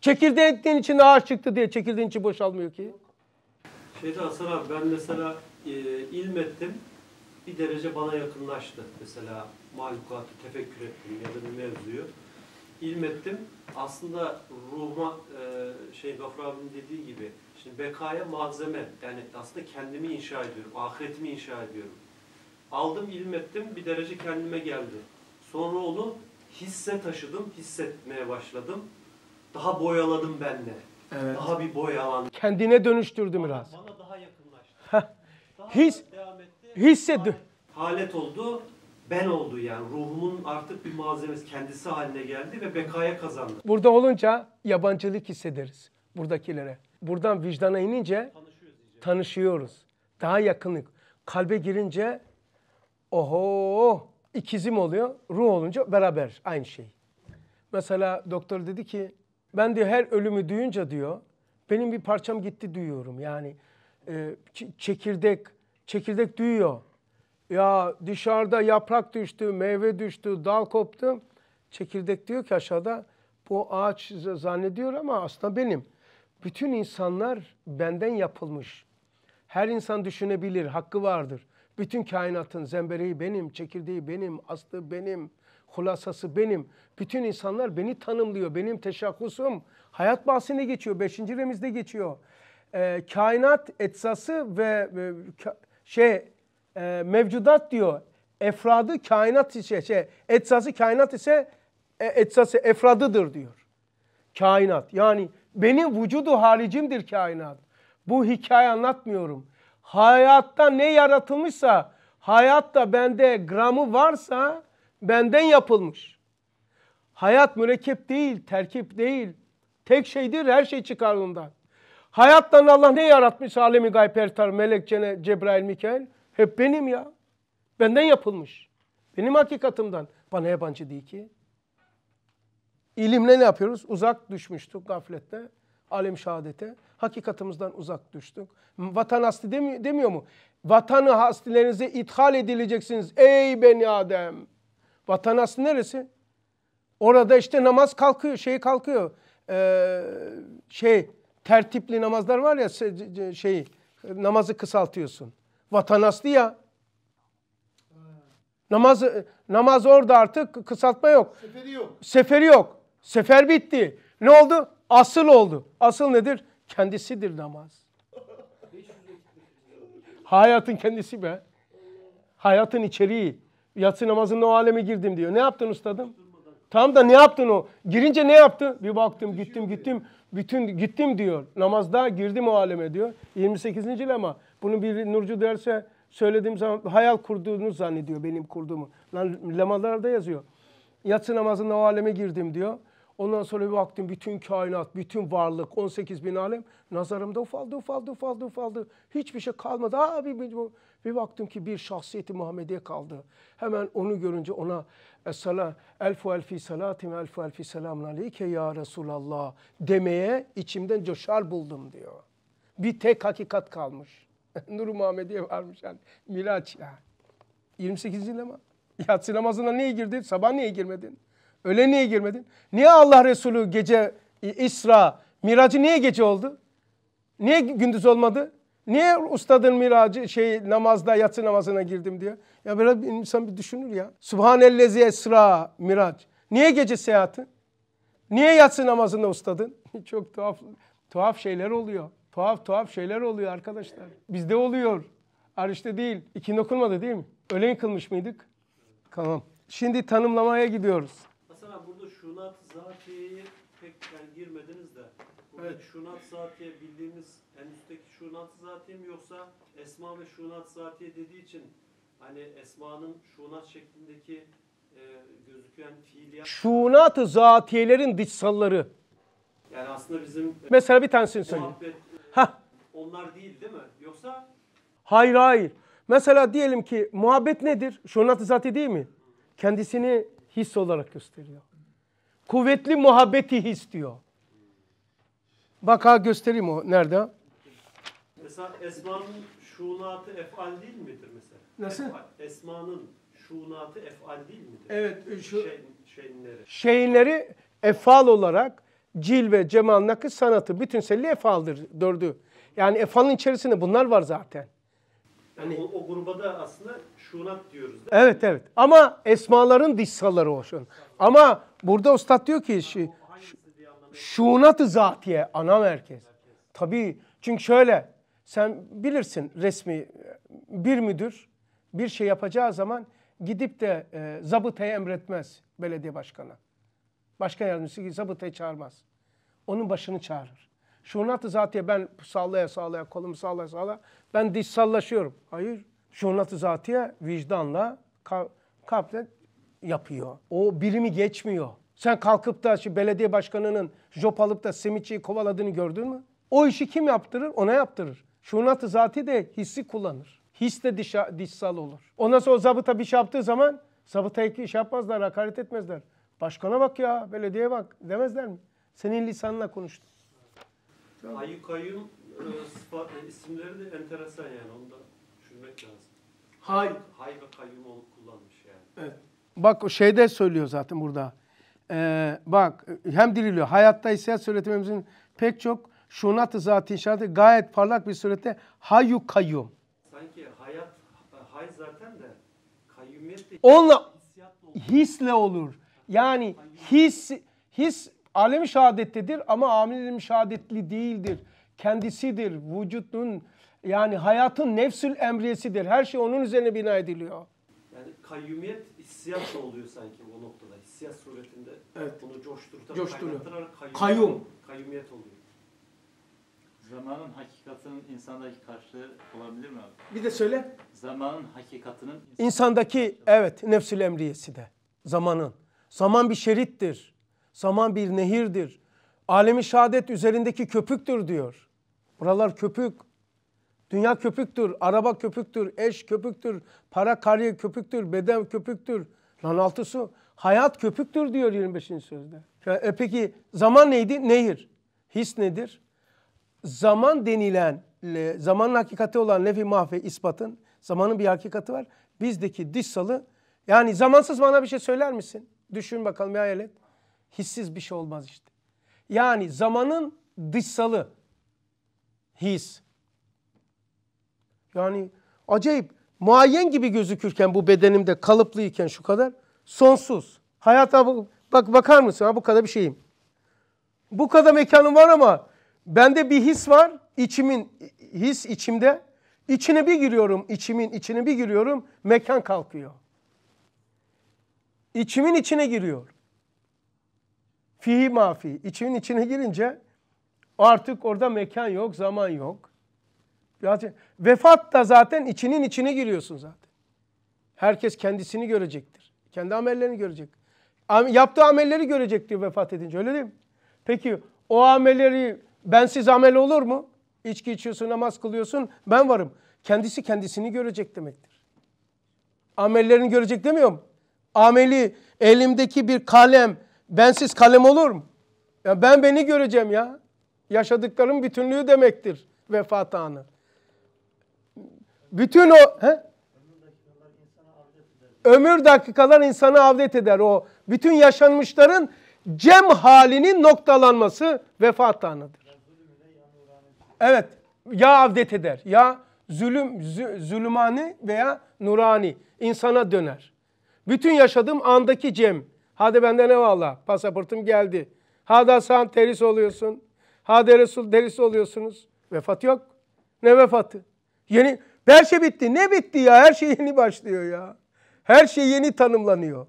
Çekirdeğin içinde ağaç çıktı diye çekirdeğin içi boşalmıyor ki. Şeyde Hasan abi ben mesela e, ilmettim bir derece bana yakınlaştı. Mesela mahlukatı tefekkür ettim ya da bir mevzuyu. İlmettim. Aslında ruhuma e, şey Gafur abinin dediği gibi Şimdi bekaya malzeme, yani aslında kendimi inşa ediyorum, ahiretimi inşa ediyorum. Aldım, ilmettim, bir derece kendime geldi. Sonra onu hisse taşıdım, hissetmeye başladım. Daha boyaladım benle. Evet. Daha bir boyalandım. Kendine dönüştürdüm biraz. Bana daha yakınlaştı. daha Hissetti. Halet oldu, ben oldu yani. Ruhumun artık bir malzemesi kendisi haline geldi ve bekaya kazandı. Burada olunca yabancılık hissederiz buradakilere. Buradan vicdana inince tanışıyoruz. Daha yakınlık. Kalbe girince oho ikizim oluyor. Ruh olunca beraber aynı şey. Mesela doktor dedi ki ben diyor her ölümü duyunca diyor benim bir parçam gitti duyuyorum. Yani e, çekirdek çekirdek duyuyor. Ya dışarıda yaprak düştü, meyve düştü, dal koptu. Çekirdek diyor ki aşağıda bu ağaç zannediyor ama aslında benim bütün insanlar benden yapılmış. Her insan düşünebilir, hakkı vardır. Bütün kainatın zembereği benim, çekirdeği benim, aslı benim, hulasası benim. Bütün insanlar beni tanımlıyor. Benim teşakkusum. hayat bahsine geçiyor. Beşinci remizde geçiyor. Ee, kainat etsası ve e, ka, şey e, mevcudat diyor. Efradı kainat ise şey, etsası kainat ise e, etsası efradıdır diyor. Kainat yani benim vücudu haricimdir kainat. Bu hikaye anlatmıyorum. Hayatta ne yaratılmışsa, hayatta bende gramı varsa benden yapılmış. Hayat mürekkep değil, terkip değil. Tek şeydir her şey çıkarlığından. Hayattan Allah ne yaratmış alemi gayb her melek, cene, Cebrail, Mikail? Hep benim ya. Benden yapılmış. Benim hakikatimden. Bana yabancı değil ki. İlimle ne yapıyoruz? Uzak düşmüştük gaflette, alim şahadete, hakikatımızdan uzak düştük. Vatan hasti demi demiyor mu? Vatanı hastilerinize ithal edileceksiniz. Ey beni Adem. Vatan hasti neresi? Orada işte namaz kalkıyor, şey kalkıyor. Ee, şey, tertipli namazlar var ya şey, namazı kısaltıyorsun. Vatan hasti ya. Namaz namaz orada artık kısaltma yok. Seferi yok. Seferi yok. Sefer bitti. Ne oldu? Asıl oldu. Asıl nedir? Kendisidir namaz. Hayatın kendisi be. Hayatın içeriği. Yatsı namazında o aleme girdim diyor. Ne yaptın ustadım? Tam da ne yaptın o? Girince ne yaptı? Bir baktım şey gittim gittim. Bütün gittim diyor. Namazda girdim o aleme diyor. 28. lema. Bunu bir Nurcu derse söylediğim zaman hayal kurduğunu zannediyor benim kurduğumu. Lan lemalarda yazıyor. Yatsı namazında o aleme girdim diyor. Ondan sonra bir baktım bütün kainat, bütün varlık, 18 bin alem nazarımda ufaldı, ufaldı, ufaldı, ufaldı. Hiçbir şey kalmadı. Aa, bir, bir, bir baktım ki bir şahsiyeti Muhammed'e kaldı. Hemen onu görünce ona Essela, elfu elfi salatim, elfu elfi selamun aleyke ya Resulallah demeye içimden coşar buldum diyor. Bir tek hakikat kalmış. Nur Muhammed'e varmış yani. Miraç ya 28. namaz. Yatsı namazına niye girdin? Sabah niye girmedin? Öyle niye girmedin? Niye Allah Resulü gece İsra, miracı niye gece oldu? Niye gündüz olmadı? Niye ustadın miracı şey namazda yatsı namazına girdim diyor. Ya böyle bir insan bir düşünür ya. Subhanellezi esra mirac. Niye gece seyahati? Niye yatsı namazında ustadın? Çok tuhaf tuhaf şeyler oluyor. Tuhaf tuhaf şeyler oluyor arkadaşlar. Bizde oluyor. Arış'ta değil. İkin okunmadı değil mi? Öğlen kılmış mıydık? Tamam. Şimdi tanımlamaya gidiyoruz şunat zatiye pek yani girmediniz de evet. şunat zatiye bildiğimiz en üstteki şunat zatiye mi yoksa esma ve şunat zatiye dediği için hani esmanın şunat şeklindeki e, gözüken fiiliyat şunat zatiyelerin dışsalları yani aslında bizim e, mesela bir tanesini söyle. E, onlar değil değil mi? Yoksa Hayır hayır. Mesela diyelim ki muhabbet nedir? Şunat-ı zati değil mi? Kendisini his olarak gösteriyor. Kuvvetli muhabbeti his diyor. Bak ha göstereyim o nerede? Mesela Esma'nın şunatı efal değil midir mesela? Nasıl? Esma'nın şunatı efal değil midir? Evet. E, şu... Şey, şeyinleri. Şeyinleri efal olarak cil ve cemal, nakış sanatı bütünselliği efaldır dördü. Yani efalın içerisinde bunlar var zaten. Yani, hani- o, o gruba da aslında şunat diyoruz. Değil evet mi? evet. Ama esmaların dışsalları o şun. Ama burada Ustad diyor ki şu, şunat zatiye ana merkez. Tabii çünkü şöyle sen bilirsin resmi bir müdür bir şey yapacağı zaman gidip de e, zabıtaya emretmez belediye başkanı. Başkan yardımcısı gibi zabıtayı çağırmaz. Onun başını çağırır. şunat zatiye ben sallaya sallaya kolumu sallaya sallaya ben diş sallaşıyorum. Hayır. şunat zatiye vicdanla kalple yapıyor. O birimi geçmiyor. Sen kalkıp da şu belediye başkanının job alıp da Semic'i kovaladığını gördün mü? O işi kim yaptırır? Ona yaptırır. Şunatı zati de hissi kullanır. His de dişa, dişsal olur. Ondan sonra o zabıta bir şey yaptığı zaman zabıtaya şey iş yapmazlar, hakaret etmezler. Başkana bak ya, belediye bak demezler mi? Senin lisanla konuştum. Ayı kayyum e, e, isimleri de enteresan yani onu da düşünmek lazım. Hay. Hay ve kayyum olup kullanmış yani. Evet. Bak o şeyde söylüyor zaten burada. Ee, bak hem diriliyor. Hayatta hissiyat öğretimimizin pek çok şunatı zaten zati inşaatı gayet parlak bir surette hayu kayu. Sanki hayat hay zaten de kayyumiyet de Onunla, hisle olur. Yani his his alemi şahadettedir ama amilin şahadetli değildir. Kendisidir. Vücudun yani hayatın nefsül emriyesidir. Her şey onun üzerine bina ediliyor. Yani kayyumiyet hissiyat da oluyor sanki o noktada. Hissiyat suretinde evet. bunu coşturtarak, Coşturuyor. kaynattırarak kayyum, kayyum. kayyumiyet oluyor. Zamanın hakikatının insandaki karşılığı olabilir mi abi? Bir de söyle. Zamanın hakikatinin insandaki, insandaki evet nefsül emriyesi de zamanın. Zaman bir şerittir. Zaman bir nehirdir. Alemi şehadet üzerindeki köpüktür diyor. Buralar köpük. Dünya köpüktür, araba köpüktür, eş köpüktür, para kariye köpüktür, beden köpüktür. Lan altı su. Hayat köpüktür diyor 25. sözde. E peki zaman neydi? Nehir. His nedir? Zaman denilen, zamanın hakikati olan nefi mahve ispatın, zamanın bir hakikati var. Bizdeki dissalı, yani zamansız bana bir şey söyler misin? Düşün bakalım bir hayal et. Hissiz bir şey olmaz işte. Yani zamanın dışsalı his. Yani acayip muayyen gibi gözükürken bu bedenimde kalıplıyken şu kadar sonsuz. Hayata bu, bak bakar mısın ha bu kadar bir şeyim. Bu kadar mekanım var ama bende bir his var içimin his içimde. İçine bir giriyorum içimin içine bir giriyorum mekan kalkıyor. İçimin içine giriyor. Fihi mafi. İçimin içine girince artık orada mekan yok, zaman yok. Zaten vefat da zaten içinin içine giriyorsun zaten. Herkes kendisini görecektir. Kendi amellerini görecek. Yaptığı amelleri görecektir vefat edince öyle değil mi? Peki o amelleri bensiz amel olur mu? İçki içiyorsun, namaz kılıyorsun, ben varım. Kendisi kendisini görecek demektir. Amellerini görecek demiyor mu? Ameli, elimdeki bir kalem, bensiz kalem olur mu? Ya ben beni göreceğim ya. Yaşadıklarım bütünlüğü demektir vefat anı bütün o he? ömür dakikalar insanı avdet eder o bütün yaşanmışların cem halinin noktalanması vefat anıdır. Evet ya avdet eder ya zulüm zulümani veya nurani insana döner. Bütün yaşadığım andaki cem. Hadi benden eyvallah pasaportum geldi. Hadi sen teris oluyorsun. Hadi Resul teris oluyorsunuz. Vefat yok. Ne vefatı? Yeni her şey bitti. Ne bitti ya? Her şey yeni başlıyor ya. Her şey yeni tanımlanıyor.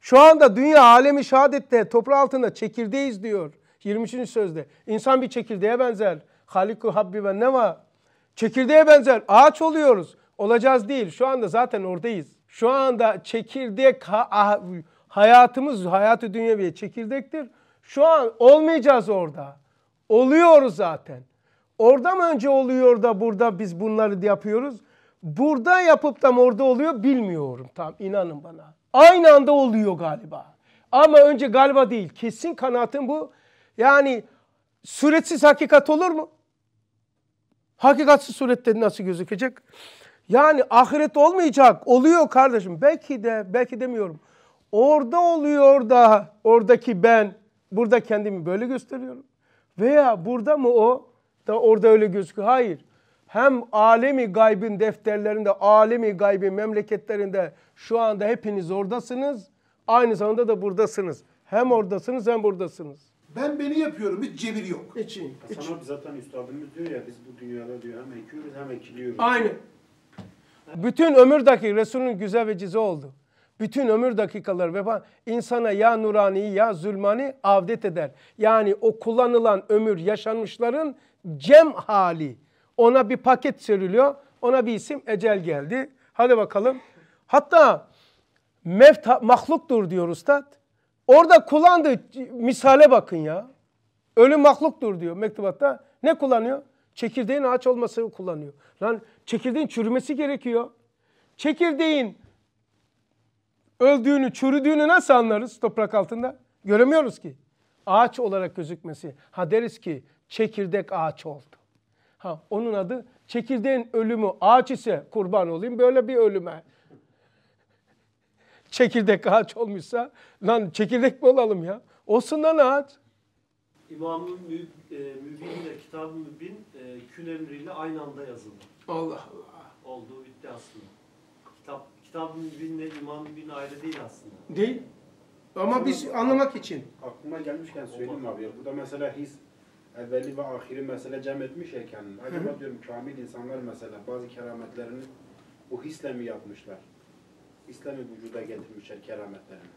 Şu anda dünya alemi şehadette toprağı altında çekirdeğiz diyor. 23. sözde. İnsan bir çekirdeğe benzer. Haliku habbi ve neva. Çekirdeğe benzer. Ağaç oluyoruz. Olacağız değil. Şu anda zaten oradayız. Şu anda çekirdek ah, hayatımız, hayatı dünya bir çekirdektir. Şu an olmayacağız orada. Oluyoruz zaten. Orada mı önce oluyor da burada biz bunları yapıyoruz? Burada yapıp da mı orada oluyor bilmiyorum tam inanın bana. Aynı anda oluyor galiba. Ama önce galiba değil kesin kanaatim bu. Yani suretsiz hakikat olur mu? Hakikatsiz surette nasıl gözükecek? Yani ahiret olmayacak. Oluyor kardeşim. Belki de, belki demiyorum. Orada oluyor da oradaki ben burada kendimi böyle gösteriyorum. Veya burada mı o? da orada öyle gözüküyor. Hayır. Hem alemi gaybın defterlerinde, alemi gaybın memleketlerinde şu anda hepiniz oradasınız. Aynı zamanda da buradasınız. Hem oradasınız hem buradasınız. Ben beni yapıyorum. Hiç cebir yok. İçin. Hasan zaten üstadımız diyor ya biz bu dünyada diyor hem ekiyoruz hem ekiliyoruz. Aynı. Bütün ömür dakik Resul'ün güzel ve cizi oldu. Bütün ömür dakikaları vefa insana ya nurani ya zulmani avdet eder. Yani o kullanılan ömür yaşanmışların cem hali. Ona bir paket seriliyor. Ona bir isim ecel geldi. Hadi bakalım. Hatta mevt mahluktur diyor ustad. Orada kullandığı misale bakın ya. Ölüm mahluktur diyor mektubatta. Ne kullanıyor? Çekirdeğin ağaç olması kullanıyor. Lan çekirdeğin çürümesi gerekiyor. Çekirdeğin öldüğünü, çürüdüğünü nasıl anlarız toprak altında? Göremiyoruz ki. Ağaç olarak gözükmesi. Ha deriz ki çekirdek ağaç oldu. Ha, onun adı çekirdeğin ölümü. Ağaç ise kurban olayım böyle bir ölüme. çekirdek ağaç olmuşsa lan çekirdek mi olalım ya? Olsun lan ağaç. İmamın ı Müb e, Mübin ile Kitab-ı Mübin e, kün emriyle aynı anda yazıldı. Allah Allah. Olduğu bitti aslında. Kitap, Kitab-ı Mübin ile Mübin ayrı değil aslında. Değil. Ama biz anlamak için. Aklıma gelmişken söyleyeyim abi ya. da mesela his evveli ve ahiri mesele cem etmişken acaba diyorum kamil insanlar mesela bazı kerametlerini bu hisle mi yapmışlar? Hisle mi vücuda getirmişler kerametlerini?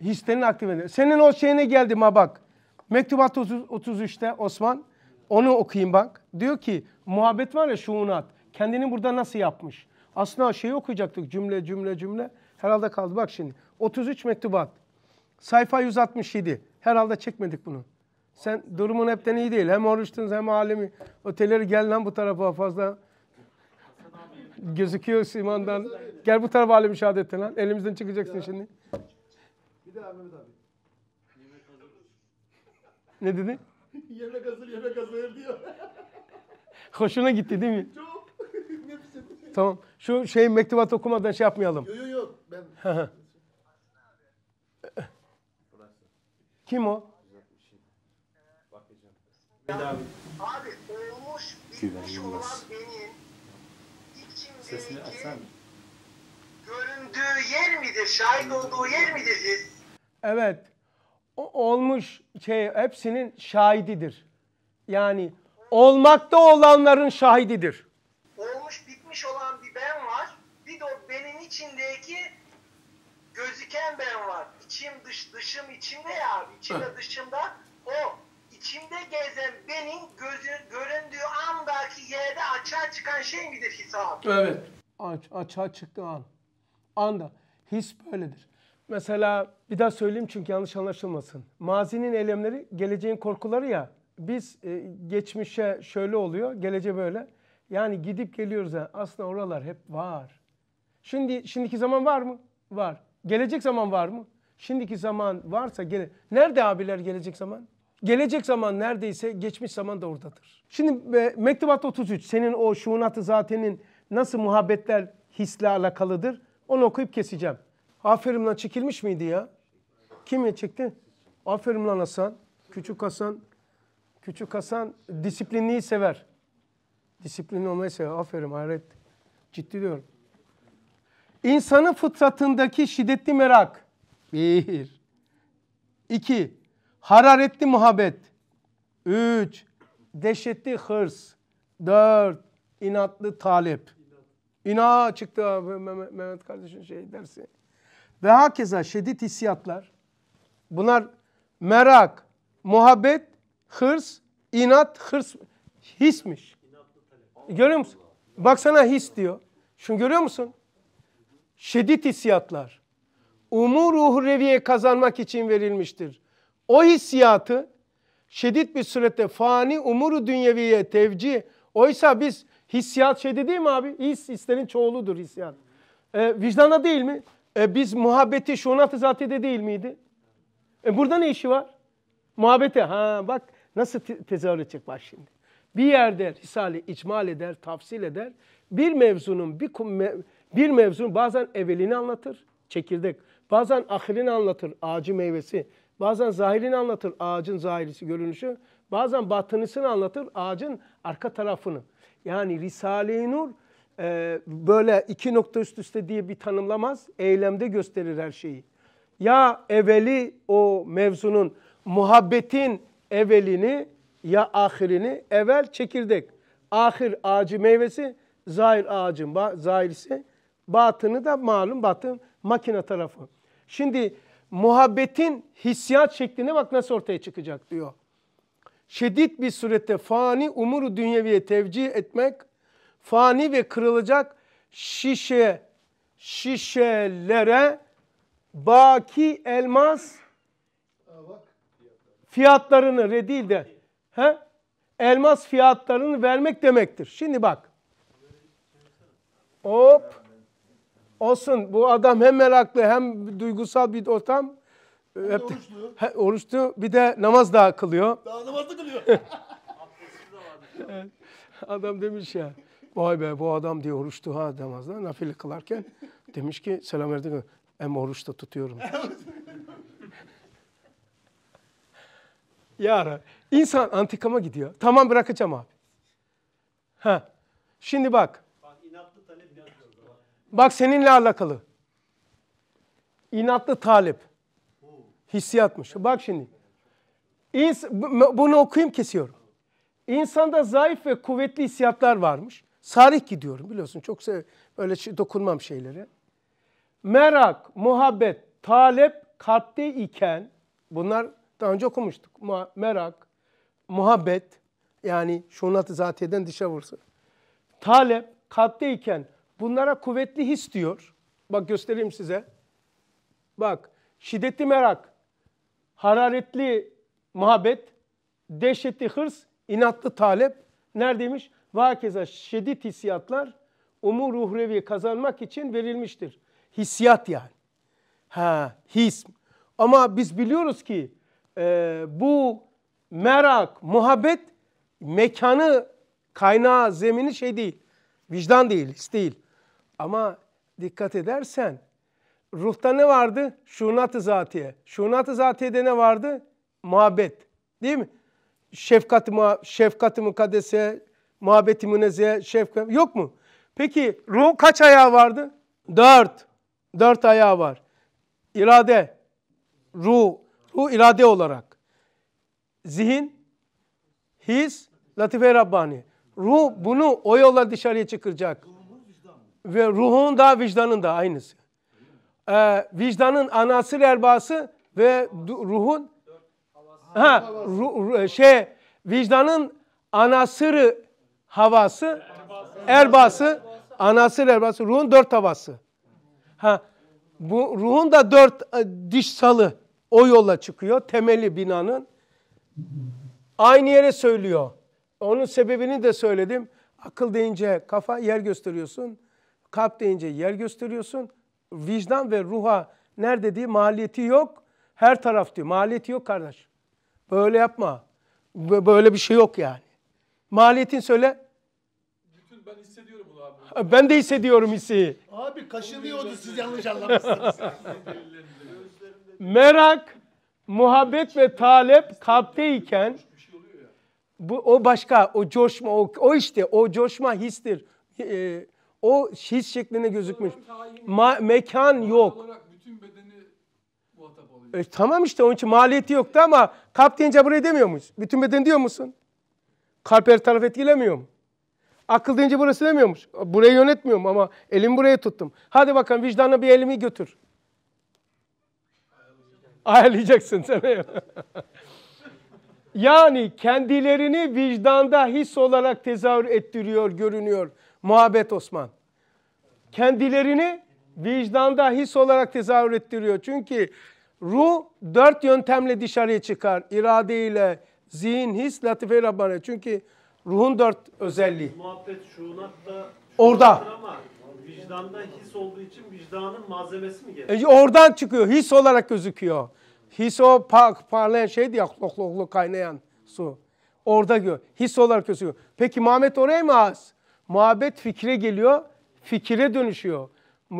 Hislerini aktif ediyor. Senin o şeyine geldim ha bak. Mektubat 30, 33'te Osman onu okuyayım bak. Diyor ki muhabbet var ya şuunat. Kendini burada nasıl yapmış? Aslında şeyi okuyacaktık cümle cümle cümle. Herhalde kaldı bak şimdi. 33 mektubat. Sayfa 167. Herhalde çekmedik bunu. Sen durumun hepten iyi değil. Hem oruçtun hem alemi. Oteleri gel lan bu tarafa fazla. Gözüküyor simandan. Gel bu tarafa alemi şehadetten lan. Elimizden çıkacaksın şimdi. Bir de Mehmet abi. Ne dedi? yemek hazır, yemek hazır diyor. Hoşuna gitti değil mi? Çok. tamam. Şu şey mektubat okumadan şey yapmayalım. Yok yok yok. Ben... Kim o? Abi olmuş bitmiş olan benim içimdeki göründüğü yer midir? Şahit olduğu yer midir? Evet. O, olmuş şey hepsinin şahididir. Yani olmakta olanların şahididir. Olmuş bitmiş olan bir ben var. Bir de o benim içindeki gözüken ben var. İçim dış dışım içimde ya abi. İçimde dışımda o içimde gezen benim gözü göründüğü andaki yerde açığa çıkan şey midir hesap? Evet. Aç, açığa çıktığı an. Anda. His böyledir. Mesela bir daha söyleyeyim çünkü yanlış anlaşılmasın. Mazinin eylemleri geleceğin korkuları ya. Biz e, geçmişe şöyle oluyor, geleceğe böyle. Yani gidip geliyoruz. Yani. Aslında oralar hep var. Şimdi şimdiki zaman var mı? Var. Gelecek zaman var mı? Şimdiki zaman varsa gele. Nerede abiler gelecek zaman? Gelecek zaman neredeyse geçmiş zaman da oradadır. Şimdi e, Mektubat 33 senin o şuunatı zatenin nasıl muhabbetler hisle alakalıdır onu okuyup keseceğim. Aferin lan çekilmiş miydi ya? Kim ya çekti? Aferin lan Hasan. Küçük Hasan. Küçük Hasan disiplinliği sever. Disiplinli olmayı sever. Aferin hayret. Ciddi diyorum. İnsanın fıtratındaki şiddetli merak. Bir. İki. Hararetli muhabbet. 3. Dehşetli hırs. 4. inatlı talep. İna çıktı abi Mehmet, kardeşin şey dersi. Ve hakeza şiddet hissiyatlar. Bunlar merak, muhabbet, hırs, inat, hırs, hismiş. Görüyor musun? Baksana his diyor. Şunu görüyor musun? Şiddet hissiyatlar. Umur ruhu reviye kazanmak için verilmiştir o hissiyatı şiddet bir surette fani umuru dünyeviye tevcih. Oysa biz hissiyat şeydi değil mi abi? His, hislerin çoğuludur hissiyat. E, vicdana değil mi? E, biz muhabbeti şunat-ı zatide değil miydi? E, burada ne işi var? Muhabbete ha bak nasıl te tezahür edecek bak şimdi. Bir yerde risale icmal eder, tafsil eder. Bir mevzunun bir, bir mevzunun bazen evvelini anlatır, çekirdek. Bazen ahirini anlatır, ağacı meyvesi. Bazen zahirini anlatır ağacın zahirisi, görünüşü. Bazen batınısını anlatır ağacın arka tarafını. Yani Risale-i Nur e, böyle iki nokta üst üste diye bir tanımlamaz. Eylemde gösterir her şeyi. Ya evveli o mevzunun, muhabbetin evelini ya ahirini, evvel çekirdek, ahir ağacı meyvesi, zahir ağacın zahirisi, batını da malum batın makine tarafı. Şimdi muhabbetin hissiyat şekline bak nasıl ortaya çıkacak diyor. Şiddet bir surette fani umuru dünyeviye tevcih etmek, fani ve kırılacak şişe, şişelere baki elmas fiyatlarını re de he? elmas fiyatlarını vermek demektir. Şimdi bak. Hop. Olsun bu adam hem meraklı hem duygusal bir ortam. Hem de oruçlu. oruçlu bir de namaz daha kılıyor. Daha namaz da kılıyor. adam demiş ya. Vay be bu adam diye oruçlu ha namazda nafil kılarken. Demiş ki selam verdik. Hem oruçta tutuyorum. ya insan antikama gidiyor. Tamam bırakacağım abi. Ha. Şimdi bak Bak seninle alakalı. İnatlı talip. Hissiyatmış. Bak şimdi. İns bunu okuyayım kesiyorum. İnsanda zayıf ve kuvvetli hissiyatlar varmış. Sarih gidiyorum biliyorsun. Çok böyle şey, dokunmam şeylere. Merak, muhabbet, talep kalpte iken bunlar daha önce okumuştuk. merak, muhabbet yani şunatı zatiyeden dışa vursun. Talep kalpte iken Bunlara kuvvetli his diyor. Bak göstereyim size. Bak şiddetli merak, hararetli muhabbet, dehşetli hırs, inatlı talep. Neredeymiş? Vakeza şiddet hissiyatlar umur ruhrevi kazanmak için verilmiştir. Hissiyat yani. Ha, his. Ama biz biliyoruz ki e, bu merak, muhabbet mekanı, kaynağı, zemini şey değil. Vicdan değil, his değil. Ama dikkat edersen ruhta ne vardı? Şunat-ı zatiye. Şunat-ı zatiyede ne vardı? Muhabbet. Değil mi? Şefkat-ı şefkat, şefkat mukaddese, muhabbet-i münezzeye, şefkat yok mu? Peki ruh kaç ayağı vardı? Dört. Dört ayağı var. İrade, ruh, ruh irade olarak. Zihin, his, latife Rabbani. Ruh bunu o yolla dışarıya çıkacak ve ruhun da vicdanın da aynısı. Ee, vicdanın anası erbası ve ruhun ha ru, e, şey vicdanın anasırı havası erbası anasır erbası ruhun dört havası. Ha bu ruhun da dört e, diş salı o yola çıkıyor temeli binanın. Aynı yere söylüyor. Onun sebebini de söyledim. Akıl deyince kafa yer gösteriyorsun. Kalp deyince yer gösteriyorsun. Vicdan ve ruha nerede diye maliyeti yok. Her taraf diyor. Maliyeti yok kardeş. Böyle yapma. Böyle bir şey yok yani. Maliyetin söyle. Bütün ben hissediyorum bunu abi. Ben de hissediyorum hissi. Abi kaşınıyordu siz yanlış anlamışsınız. Merak, muhabbet ve talep kalpteyken şey bu o başka o coşma o, o işte o coşma histir. Ee, o his şeklinde gözükmüş. Ma- mekan yok. E, tamam işte onun için maliyeti yoktu ama kalp deyince burayı demiyormuş. Bütün beden diyor musun? Kalp her taraf etkilemiyor mu? Akıl deyince burası demiyormuş. Burayı yönetmiyorum ama elim buraya tuttum. Hadi bakalım vicdanına bir elimi götür. Ayarlayacaksın sen. yani kendilerini vicdanda his olarak tezahür ettiriyor, görünüyor. Muhabbet Osman. Kendilerini vicdanda his olarak tezahür ettiriyor. Çünkü ruh dört yöntemle dışarıya çıkar. İradeyle, zihin, his, latife rabbani. Çünkü ruhun dört özelliği. Muhabbet şuunat da orada. Ama his olduğu için vicdanın malzemesi mi gerekiyor? E, oradan çıkıyor. His olarak gözüküyor. His o par parlayan şeydi ya lok lok lok kaynayan su. Orada gör. His olarak gözüküyor. Peki Muhammed oraya mı az? Muhabbet fikre geliyor, fikire dönüşüyor.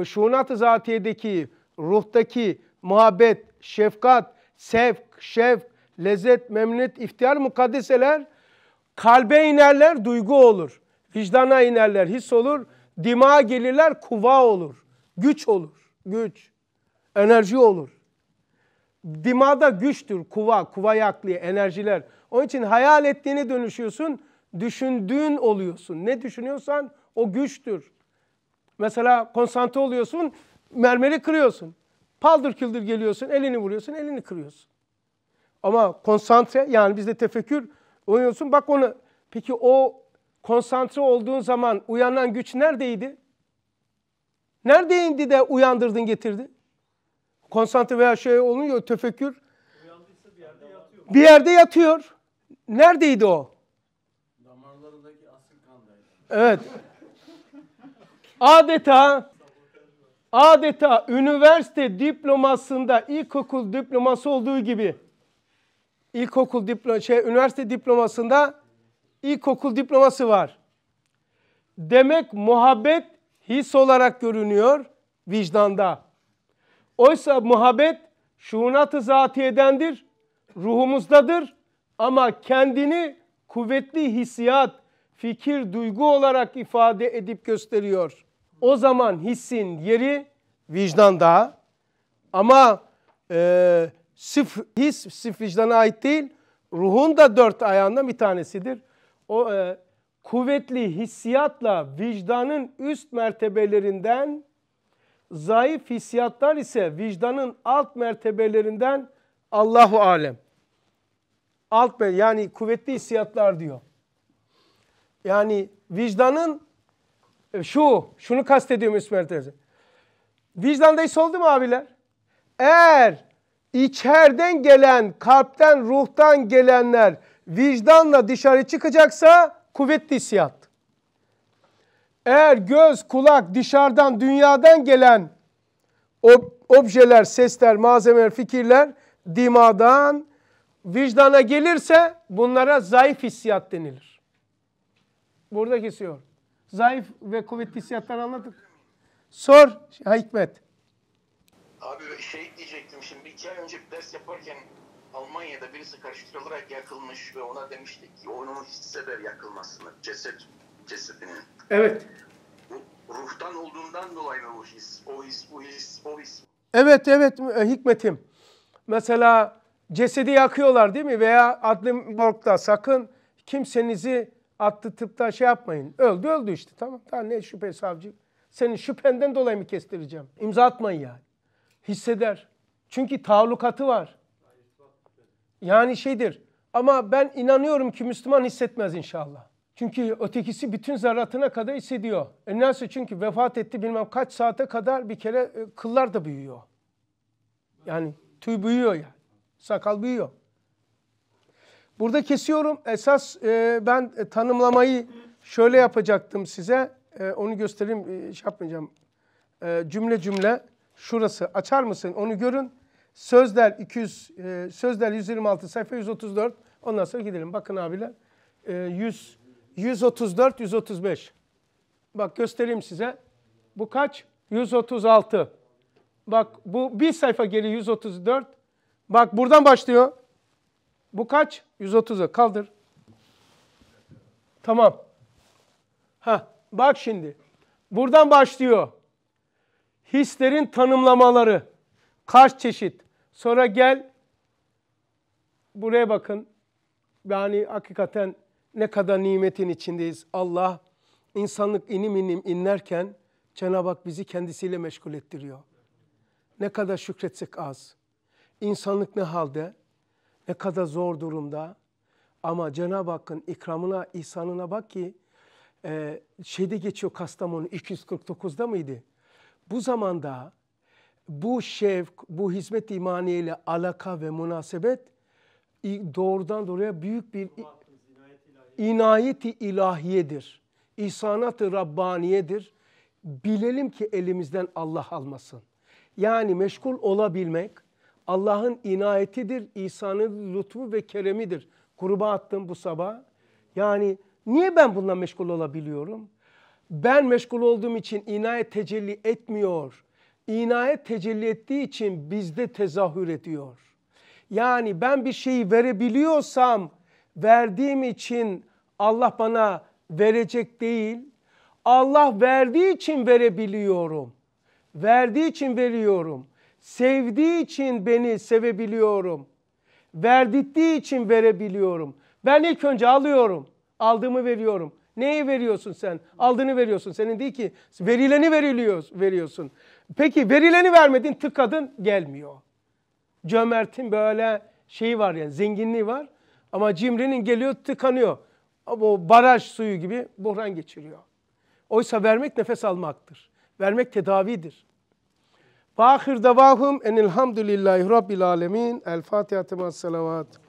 Şunat-ı zatiyedeki, ruhtaki muhabbet, şefkat, sevk, şevk, lezzet, memnuniyet, iftihar mukaddeseler kalbe inerler, duygu olur. Vicdana inerler, his olur. Dima gelirler, kuva olur. Güç olur, güç. Enerji olur. Dimada güçtür, kuva, kuva yaklığı, enerjiler. Onun için hayal ettiğini dönüşüyorsun, düşündüğün oluyorsun. Ne düşünüyorsan o güçtür. Mesela konsantre oluyorsun, mermeri kırıyorsun. Paldır küldür geliyorsun, elini vuruyorsun, elini kırıyorsun. Ama konsantre yani bizde tefekkür oynuyorsun. Bak onu peki o konsantre olduğun zaman uyanan güç neredeydi? Neredeydi de uyandırdın getirdi? Konsantre veya şey oluyor tefekkür. Uyandıysa bir yerde yatıyor. Bir yerde yatıyor. Neredeydi o? Evet. Adeta adeta üniversite diplomasında ilkokul diploması olduğu gibi ilkokul diploma şey üniversite diplomasında ilkokul diploması var. Demek muhabbet his olarak görünüyor vicdanda. Oysa muhabbet şuunat-ı zatiyedendir, ruhumuzdadır ama kendini kuvvetli hissiyat, fikir, duygu olarak ifade edip gösteriyor. O zaman hissin yeri vicdanda ama e, sırf his sif vicdana ait değil, ruhun da dört ayağından bir tanesidir. O e, kuvvetli hissiyatla vicdanın üst mertebelerinden, zayıf hissiyatlar ise vicdanın alt mertebelerinden Allahu alem. Alt yani kuvvetli hissiyatlar diyor. Yani vicdanın e, şu, şunu kastediyorum İsmail teyze. Vicdanda his oldu mu abiler? Eğer içeriden gelen, kalpten, ruhtan gelenler vicdanla dışarı çıkacaksa kuvvetli hissiyat. Eğer göz, kulak dışarıdan, dünyadan gelen ob objeler, sesler, malzemeler, fikirler dimadan vicdana gelirse bunlara zayıf hissiyat denilir. Burada kesiyor. Zayıf ve kuvvetli hissiyatları anladık. Sor Hikmet. Abi şey diyecektim şimdi. iki ay önce bir ders yaparken Almanya'da birisi karıştırılarak yakılmış ve ona demiştik ki onun hisseder yakılmasını. Ceset, cesedinin. Evet. Ruhtan olduğundan dolayı mı bu his? O his, bu his, o his. Evet, evet Hikmet'im. Mesela cesedi yakıyorlar değil mi? Veya adli sakın kimsenizi attı tıpta şey yapmayın. Öldü öldü işte tamam. Tamam ne şüphe savcı. Senin şüphenden dolayı mı kestireceğim? İmza atmayın yani. Hisseder. Çünkü taallukatı var. Yani şeydir. Ama ben inanıyorum ki Müslüman hissetmez inşallah. Çünkü ötekisi bütün zarratına kadar hissediyor. E nasıl? Çünkü vefat etti bilmem kaç saate kadar bir kere e, kıllar da büyüyor. Yani tüy büyüyor yani. Sakal büyüyor. Burada kesiyorum. Esas e, ben e, tanımlamayı şöyle yapacaktım size. E, onu göstereyim. E, şey yapmayacağım. E, cümle cümle. Şurası. Açar mısın? Onu görün. Sözler 200, e, Sözler 126, sayfa 134. Ondan sonra gidelim. Bakın abiler. E, 100, 134, 135. Bak göstereyim size. Bu kaç? 136. Bak bu bir sayfa geri 134. Bak buradan başlıyor. Bu kaç? 130'u. Kaldır. Tamam. Ha, bak şimdi. Buradan başlıyor. Hislerin tanımlamaları. Kaç çeşit? Sonra gel buraya bakın. Yani hakikaten ne kadar nimetin içindeyiz. Allah insanlık inim inim inlerken Cenab-ı Hak bizi kendisiyle meşgul ettiriyor. Ne kadar şükretsek az. İnsanlık ne halde? ne kadar zor durumda. Ama Cenab-ı Hakk'ın ikramına, ihsanına bak ki e, şeyde geçiyor Kastamonu 249'da mıydı? Bu zamanda bu şevk, bu hizmet imaniyle alaka ve münasebet doğrudan doğruya büyük bir inayeti ilahiyedir. İhsanat-ı Rabbaniyedir. Bilelim ki elimizden Allah almasın. Yani meşgul olabilmek, Allah'ın inayetidir, İsa'nın lütfu ve keremidir. Gruba attım bu sabah. Yani niye ben bununla meşgul olabiliyorum? Ben meşgul olduğum için inayet tecelli etmiyor. İnayet tecelli ettiği için bizde tezahür ediyor. Yani ben bir şeyi verebiliyorsam verdiğim için Allah bana verecek değil. Allah verdiği için verebiliyorum. Verdiği için veriyorum. Sevdiği için beni sevebiliyorum. verdittiği için verebiliyorum. Ben ilk önce alıyorum. Aldığımı veriyorum. Neyi veriyorsun sen? Aldığını veriyorsun. Senin değil ki verileni veriliyor, veriyorsun. Peki verileni vermedin tıkadın gelmiyor. Cömertin böyle şeyi var yani zenginliği var. Ama cimrinin geliyor tıkanıyor. O baraj suyu gibi buhran geçiriyor. Oysa vermek nefes almaktır. Vermek tedavidir. Ve ahir en enilhamdülillahi rabbil alemin. El Fatiha temas salavat.